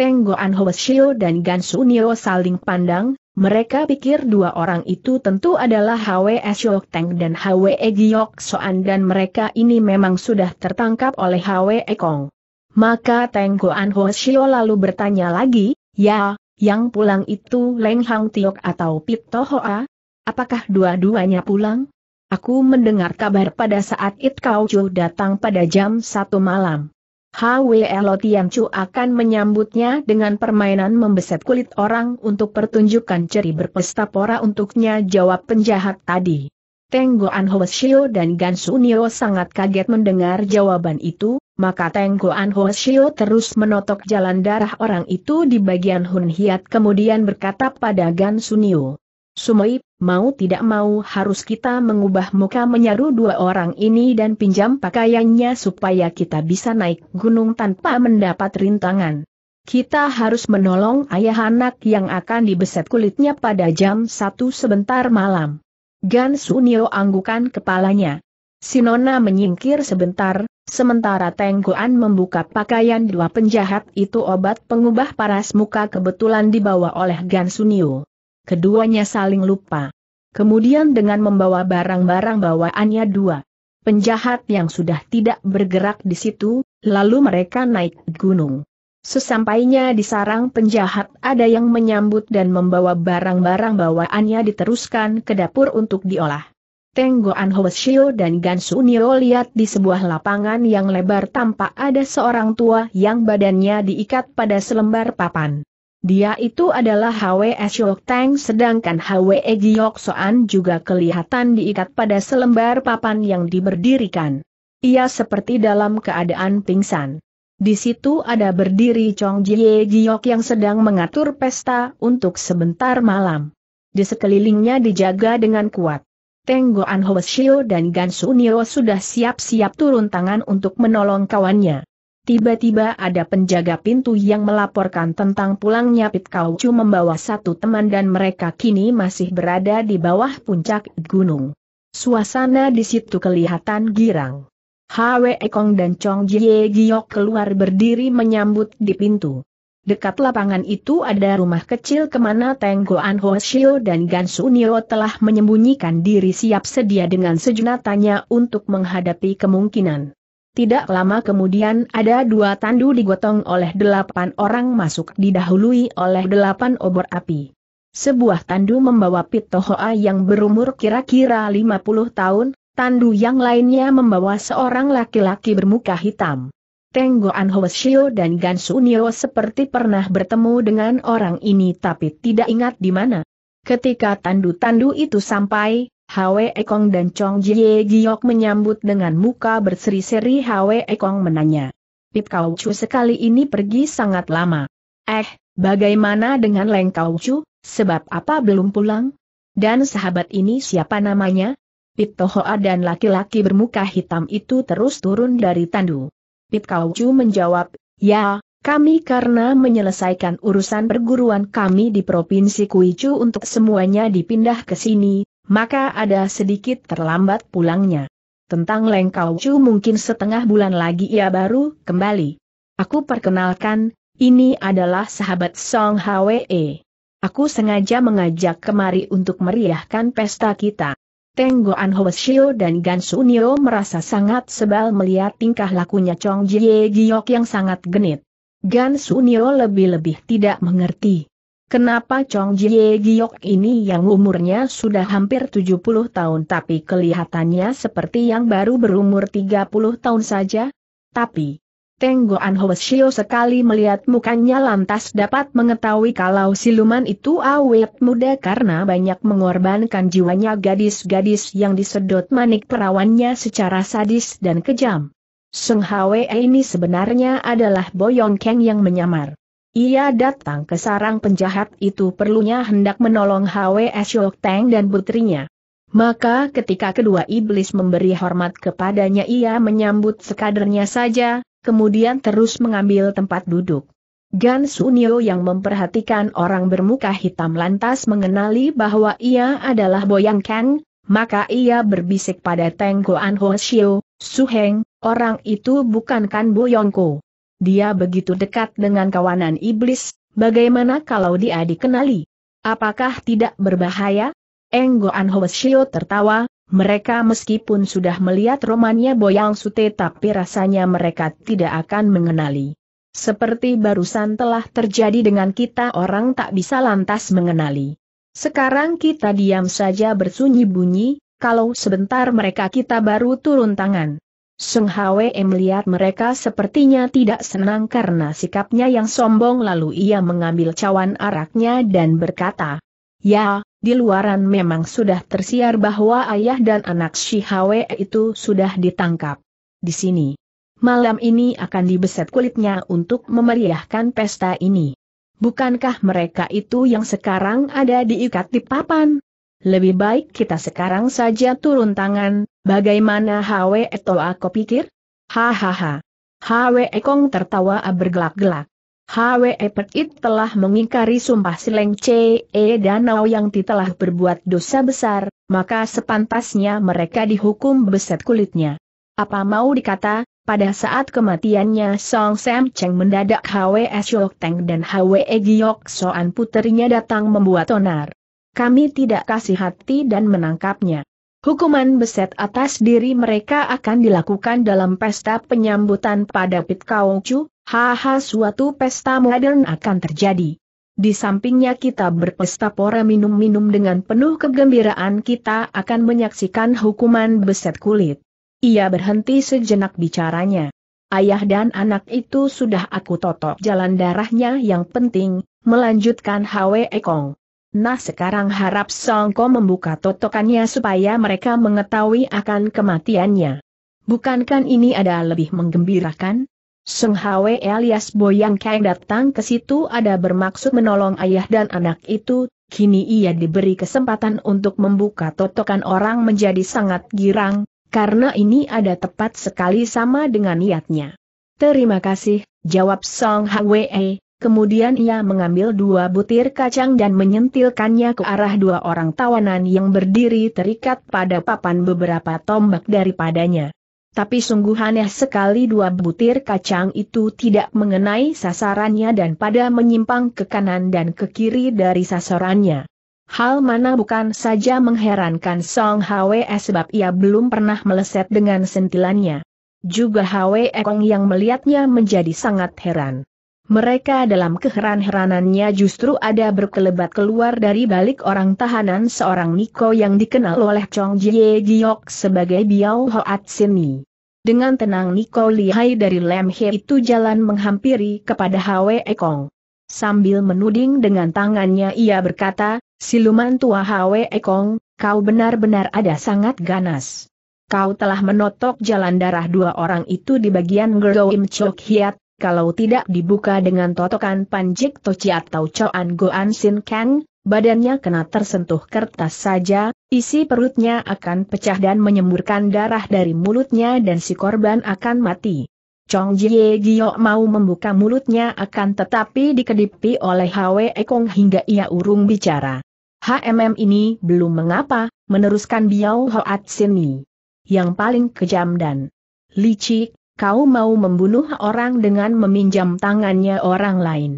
Teng Goan dan Gan Nio saling pandang, mereka pikir dua orang itu tentu adalah Hwe Siok Teng dan Hwe Giok Soan dan mereka ini memang sudah tertangkap oleh Hwe Kong. Maka Teng Goan lalu bertanya lagi, ya, yang pulang itu Leng Hang Tiok atau Pit Tohoa? Apakah dua-duanya pulang? Aku mendengar kabar pada saat It Kau Chu datang pada jam satu malam. HW Lotiam Chu akan menyambutnya dengan permainan membeset kulit orang untuk pertunjukan ceri berpesta pora untuknya jawab penjahat tadi. Tenggoan Hoesio dan Nio sangat kaget mendengar jawaban itu, maka Tenggoan Hoesio terus menotok jalan darah orang itu di bagian Hun Hiat kemudian berkata pada Nio. Sumoi, mau tidak mau harus kita mengubah muka menyaru dua orang ini dan pinjam pakaiannya supaya kita bisa naik gunung tanpa mendapat rintangan. Kita harus menolong ayah anak yang akan dibeset kulitnya pada jam satu sebentar malam. Gan Sunio anggukan kepalanya. Sinona menyingkir sebentar, sementara Tengguan membuka pakaian dua penjahat itu obat pengubah paras muka kebetulan dibawa oleh Gan Sunio keduanya saling lupa. Kemudian dengan membawa barang-barang bawaannya dua penjahat yang sudah tidak bergerak di situ, lalu mereka naik gunung. Sesampainya di sarang penjahat ada yang menyambut dan membawa barang-barang bawaannya diteruskan ke dapur untuk diolah. Tenggo Anhoesio dan Gansu Nio lihat di sebuah lapangan yang lebar tampak ada seorang tua yang badannya diikat pada selembar papan. Dia itu adalah Hwe Shok Tang sedangkan Hwe Giok Soan juga kelihatan diikat pada selembar papan yang diberdirikan. Ia seperti dalam keadaan pingsan. Di situ ada berdiri Chong Jie Giok yang sedang mengatur pesta untuk sebentar malam. Di sekelilingnya dijaga dengan kuat. Tenggoan Goan Hwe Shio dan Gan Nio sudah siap-siap turun tangan untuk menolong kawannya. Tiba-tiba ada penjaga pintu yang melaporkan tentang pulangnya Pit Kaucu membawa satu teman dan mereka kini masih berada di bawah puncak gunung. Suasana di situ kelihatan girang. Hwe Kong dan Chong Jie Giok keluar berdiri menyambut di pintu. Dekat lapangan itu ada rumah kecil kemana Goan Ho Shio dan Gan Su Nio telah menyembunyikan diri siap sedia dengan sejenatanya untuk menghadapi kemungkinan. Tidak lama kemudian ada dua tandu digotong oleh delapan orang masuk didahului oleh delapan obor api. Sebuah tandu membawa Pitohoa yang berumur kira-kira 50 tahun, tandu yang lainnya membawa seorang laki-laki bermuka hitam. Tenggoan Anhoesio dan Gansu Niro seperti pernah bertemu dengan orang ini tapi tidak ingat di mana. Ketika tandu-tandu itu sampai, Hwe Ekong dan Chong Jie Giok menyambut dengan muka berseri-seri Hwe Ekong menanya. Pip Kau Chu sekali ini pergi sangat lama. Eh, bagaimana dengan Leng Kau Chu, sebab apa belum pulang? Dan sahabat ini siapa namanya? Pip Tohoa dan laki-laki bermuka hitam itu terus turun dari tandu. Pip Kau Chu menjawab, ya, kami karena menyelesaikan urusan perguruan kami di Provinsi Kuichu untuk semuanya dipindah ke sini, maka ada sedikit terlambat pulangnya. Tentang lengkau Chu mungkin setengah bulan lagi ia baru kembali. Aku perkenalkan, ini adalah sahabat Song Hwe. Aku sengaja mengajak kemari untuk meriahkan pesta kita. Tenggoan Hoesio dan Gan Nio merasa sangat sebal melihat tingkah lakunya Chong Jie Giok yang sangat genit. Gan Nio lebih-lebih tidak mengerti. Kenapa Chong Jie Giok ini yang umurnya sudah hampir 70 tahun tapi kelihatannya seperti yang baru berumur 30 tahun saja? Tapi, Tenggo Anhoesio sekali melihat mukanya lantas dapat mengetahui kalau siluman itu awet muda karena banyak mengorbankan jiwanya gadis-gadis yang disedot manik perawannya secara sadis dan kejam. Seng Hwe ini sebenarnya adalah Boyong Keng yang menyamar. Ia datang ke sarang penjahat itu perlunya hendak menolong HWS Yok Teng dan putrinya. Maka ketika kedua iblis memberi hormat kepadanya ia menyambut sekadernya saja, kemudian terus mengambil tempat duduk. Gan Sunio yang memperhatikan orang bermuka hitam lantas mengenali bahwa ia adalah Boyang Kang, maka ia berbisik pada Teng Goan Ho Shio, Su Heng, orang itu bukan Kan Boyongko. Dia begitu dekat dengan kawanan iblis, bagaimana kalau dia dikenali? Apakah tidak berbahaya? Enggo Anhoesio tertawa, mereka meskipun sudah melihat romannya Boyang Sute tapi rasanya mereka tidak akan mengenali. Seperti barusan telah terjadi dengan kita orang tak bisa lantas mengenali. Sekarang kita diam saja bersunyi-bunyi, kalau sebentar mereka kita baru turun tangan. Sung Hwe melihat mereka sepertinya tidak senang karena sikapnya yang sombong lalu ia mengambil cawan araknya dan berkata, Ya, di luaran memang sudah tersiar bahwa ayah dan anak Si Hwe itu sudah ditangkap. Di sini. Malam ini akan dibeset kulitnya untuk memeriahkan pesta ini. Bukankah mereka itu yang sekarang ada diikat di papan? Lebih baik kita sekarang saja turun tangan, Bagaimana Hwe Eto aku pikir? Hahaha. Hwe Kong tertawa bergelak-gelak. Hwe Petit telah mengingkari sumpah Sileng Ce Danau yang telah berbuat dosa besar, maka sepantasnya mereka dihukum beset kulitnya. Apa mau dikata, pada saat kematiannya Song Sam Cheng mendadak Hwe Shok Teng dan Hwe Giok Soan puterinya datang membuat onar. Kami tidak kasih hati dan menangkapnya. Hukuman beset atas diri mereka akan dilakukan dalam pesta penyambutan pada Pit Kongcu, haha suatu pesta modern akan terjadi. Di sampingnya kita berpesta pora minum-minum dengan penuh kegembiraan kita akan menyaksikan hukuman beset kulit. Ia berhenti sejenak bicaranya. Ayah dan anak itu sudah aku totok jalan darahnya yang penting, melanjutkan Hwe kong. Nah sekarang harap Songko membuka totokannya supaya mereka mengetahui akan kematiannya. Bukankan ini ada lebih menggembirakan? Seng Hwe alias Boyang Kang datang ke situ ada bermaksud menolong ayah dan anak itu, kini ia diberi kesempatan untuk membuka totokan orang menjadi sangat girang, karena ini ada tepat sekali sama dengan niatnya. Terima kasih, jawab Song Hwe, Kemudian ia mengambil dua butir kacang dan menyentilkannya ke arah dua orang tawanan yang berdiri terikat pada papan beberapa tombak daripadanya. Tapi sungguh aneh sekali dua butir kacang itu tidak mengenai sasarannya dan pada menyimpang ke kanan dan ke kiri dari sasarannya. Hal mana bukan saja mengherankan Song Hwe sebab ia belum pernah meleset dengan sentilannya. Juga Hwe Kong yang melihatnya menjadi sangat heran. Mereka dalam keheran-heranannya justru ada berkelebat keluar dari balik orang tahanan seorang Niko yang dikenal oleh Chong Jie Giok sebagai Biao Hoat Sini. Dengan tenang Niko lihai dari Lem He itu jalan menghampiri kepada Hwe Kong. Sambil menuding dengan tangannya ia berkata, Siluman tua Hwe Kong, kau benar-benar ada sangat ganas. Kau telah menotok jalan darah dua orang itu di bagian Gerdoim Chok Hiat, kalau tidak dibuka dengan totokan Panjik Toci atau coan Goan Sin Kang, badannya kena tersentuh kertas saja, isi perutnya akan pecah dan menyemburkan darah dari mulutnya dan si korban akan mati. Chong Jie Gio mau membuka mulutnya akan tetapi dikedipi oleh Hwe Kong hingga ia urung bicara. HMM ini belum mengapa, meneruskan Biao Hoat Sin Yang paling kejam dan licik, kau mau membunuh orang dengan meminjam tangannya orang lain.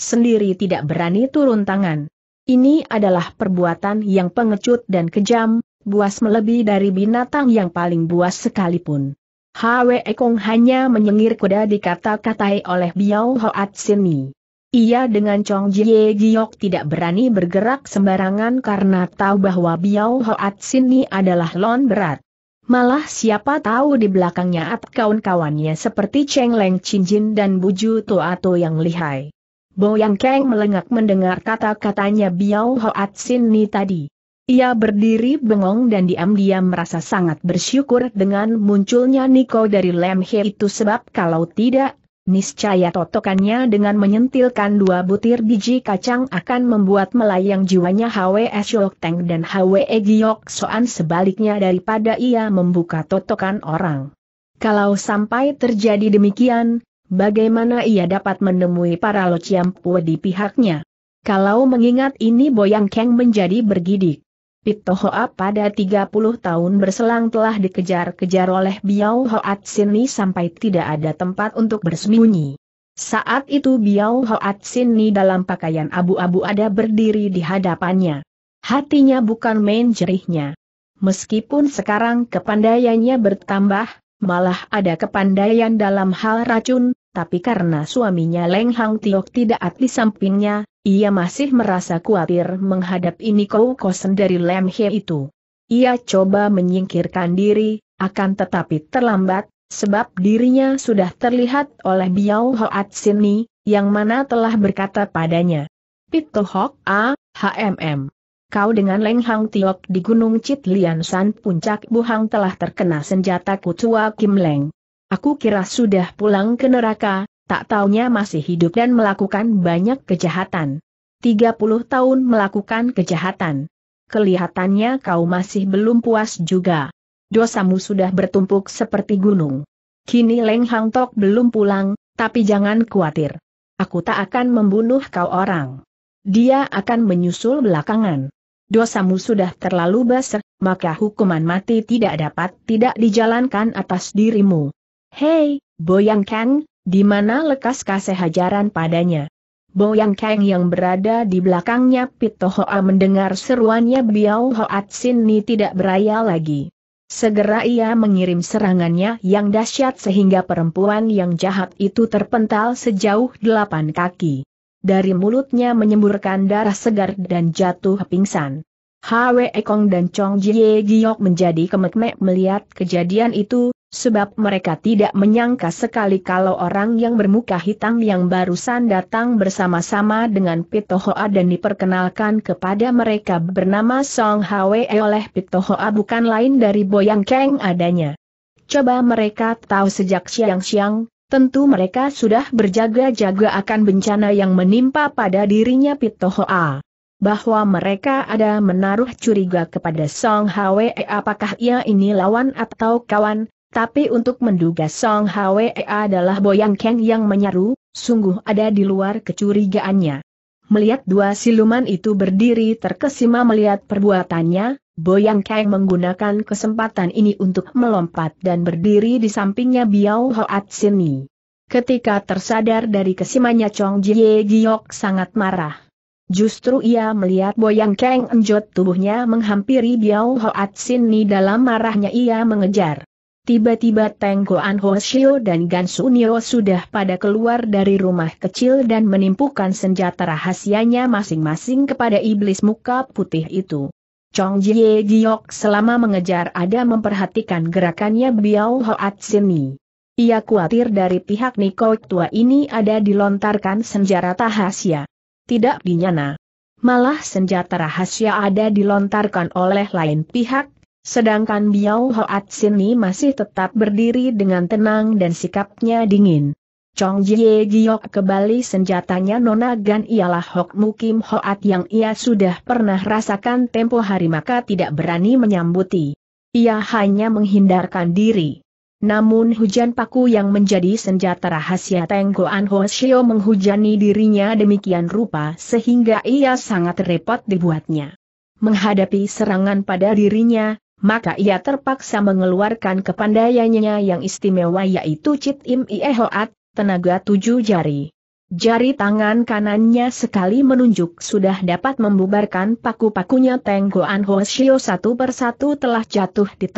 Sendiri tidak berani turun tangan. Ini adalah perbuatan yang pengecut dan kejam, buas melebihi dari binatang yang paling buas sekalipun. Hwe Kong hanya menyengir kuda dikata-katai oleh Biao Hoat Sini. Ia dengan Chong Jie Giok tidak berani bergerak sembarangan karena tahu bahwa Biao Hoat Sini adalah lon berat. Malah siapa tahu di belakangnya at kawan-kawannya seperti Cheng Leng Jin dan Buju atau yang lihai. Yang Kang melengak mendengar kata-katanya Biao Hoat Sin Ni tadi. Ia berdiri bengong dan diam-diam merasa sangat bersyukur dengan munculnya Niko dari Lem He itu sebab kalau tidak Niscaya totokannya dengan menyentilkan dua butir biji kacang akan membuat melayang jiwanya Hwe Shok Teng dan Hwe Giok Soan sebaliknya daripada ia membuka totokan orang. Kalau sampai terjadi demikian, bagaimana ia dapat menemui para lociampu di pihaknya? Kalau mengingat ini Boyang Keng menjadi bergidik. Pito pada 30 tahun berselang telah dikejar-kejar oleh Biao Hoat Sini sampai tidak ada tempat untuk bersembunyi. Saat itu Biao Hoat Sini dalam pakaian abu-abu ada berdiri di hadapannya. Hatinya bukan main jerihnya. Meskipun sekarang kepandaiannya bertambah, malah ada kepandaian dalam hal racun, tapi karena suaminya Leng Hang Tiok tidak ada di sampingnya, ia masih merasa khawatir menghadap ini kau kosen dari Lem He itu. Ia coba menyingkirkan diri, akan tetapi terlambat, sebab dirinya sudah terlihat oleh Biao Hoat Sini, yang mana telah berkata padanya. Pito Hok A, HMM. Kau dengan Leng Hang Tiok di Gunung Citlian San Puncak Buhang telah terkena senjata Kutua Kim Leng. Aku kira sudah pulang ke neraka, tak taunya masih hidup dan melakukan banyak kejahatan. 30 tahun melakukan kejahatan. Kelihatannya kau masih belum puas juga. Dosamu sudah bertumpuk seperti gunung. Kini Leng Hang Tok belum pulang, tapi jangan khawatir. Aku tak akan membunuh kau orang. Dia akan menyusul belakangan. Dosamu sudah terlalu besar, maka hukuman mati tidak dapat tidak dijalankan atas dirimu. Hei, Boyang Kang, di mana lekas kasih hajaran padanya? Boyang Kang yang berada di belakangnya Pito Hoa mendengar seruannya Biao Hoat Sin Ni tidak beraya lagi. Segera ia mengirim serangannya yang dahsyat sehingga perempuan yang jahat itu terpental sejauh delapan kaki. Dari mulutnya menyemburkan darah segar dan jatuh pingsan. Hwe Kong dan Chong Jie Giok menjadi kemekmek melihat kejadian itu, sebab mereka tidak menyangka sekali kalau orang yang bermuka hitam yang barusan datang bersama-sama dengan Pitohoa dan diperkenalkan kepada mereka bernama Song Hwe oleh Pitohoa bukan lain dari Boyang Keng adanya. Coba mereka tahu sejak siang-siang, tentu mereka sudah berjaga-jaga akan bencana yang menimpa pada dirinya Pitohoa bahwa mereka ada menaruh curiga kepada Song Hwe apakah ia ini lawan atau kawan, tapi untuk menduga Song Hwe adalah Boyang Kang yang menyaru, sungguh ada di luar kecurigaannya. Melihat dua siluman itu berdiri terkesima melihat perbuatannya, Boyang Kang menggunakan kesempatan ini untuk melompat dan berdiri di sampingnya Biao Hoat Sini. Ketika tersadar dari kesimanya Chong Jie Giok sangat marah. Justru ia melihat Boyang Kang enjot tubuhnya menghampiri Biao Hoat Sini dalam marahnya ia mengejar. Tiba-tiba Teng Goan Hoshio dan Gan Nio sudah pada keluar dari rumah kecil dan menimpukan senjata rahasianya masing-masing kepada iblis muka putih itu. Chong Jie Giok selama mengejar ada memperhatikan gerakannya Biao Hoat Sini. Ia khawatir dari pihak Niko tua ini ada dilontarkan senjata rahasia. Tidak dinyana. Malah senjata rahasia ada dilontarkan oleh lain pihak, Sedangkan Biao Hoat Sini masih tetap berdiri dengan tenang dan sikapnya dingin. Chong Jie Giok kembali senjatanya Nona Gan ialah Hok Mukim Hoat yang ia sudah pernah rasakan tempo hari maka tidak berani menyambuti. Ia hanya menghindarkan diri. Namun hujan paku yang menjadi senjata rahasia Tenggoan Shio menghujani dirinya demikian rupa sehingga ia sangat repot dibuatnya. Menghadapi serangan pada dirinya, maka ia terpaksa mengeluarkan kepandaiannya yang istimewa yaitu Cit Im Iehoat, tenaga tujuh jari. Jari tangan kanannya sekali menunjuk sudah dapat membubarkan paku-pakunya Tenggoan Hoshio satu persatu telah jatuh di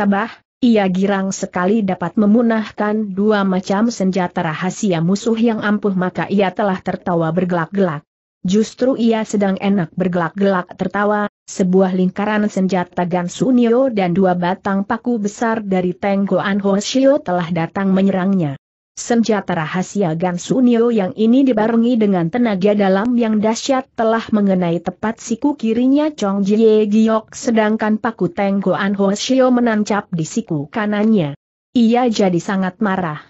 ia girang sekali dapat memunahkan dua macam senjata rahasia musuh yang ampuh maka ia telah tertawa bergelak-gelak. Justru ia sedang enak bergelak-gelak tertawa, sebuah lingkaran senjata Gansu Gansunio dan dua batang paku besar dari Tenggoan Hoshio telah datang menyerangnya. Senjata rahasia Gansu Gansunio yang ini dibarengi dengan tenaga dalam yang dahsyat telah mengenai tepat siku kirinya Chong Jie Giok sedangkan paku Tenggoan Hoshio menancap di siku kanannya. Ia jadi sangat marah.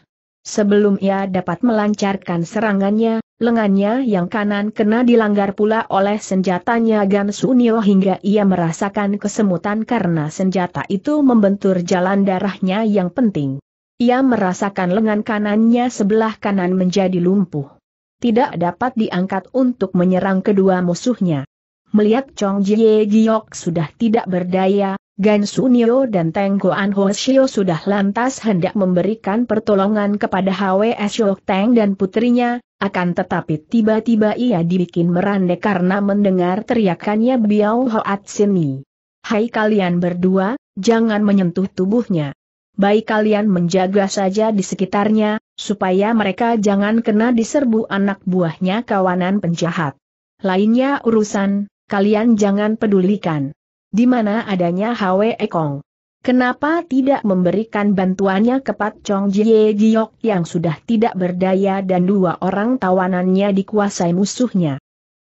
Sebelum ia dapat melancarkan serangannya, lengannya yang kanan kena dilanggar pula oleh senjatanya Gan Sunio hingga ia merasakan kesemutan karena senjata itu membentur jalan darahnya yang penting. Ia merasakan lengan kanannya sebelah kanan menjadi lumpuh. Tidak dapat diangkat untuk menyerang kedua musuhnya. Melihat Chong Jie Giok sudah tidak berdaya, Gan Sunio dan Teng Goan Shio sudah lantas hendak memberikan pertolongan kepada Hwe Yok Teng dan putrinya, akan tetapi tiba-tiba ia dibikin merandek karena mendengar teriakannya Biao Hoat Sini. Hai kalian berdua, jangan menyentuh tubuhnya. Baik kalian menjaga saja di sekitarnya, supaya mereka jangan kena diserbu anak buahnya kawanan penjahat. Lainnya urusan, kalian jangan pedulikan. Di mana adanya Hwe Kong? Kenapa tidak memberikan bantuannya kepada Chong Jie Jiok yang sudah tidak berdaya dan dua orang tawanannya dikuasai musuhnya?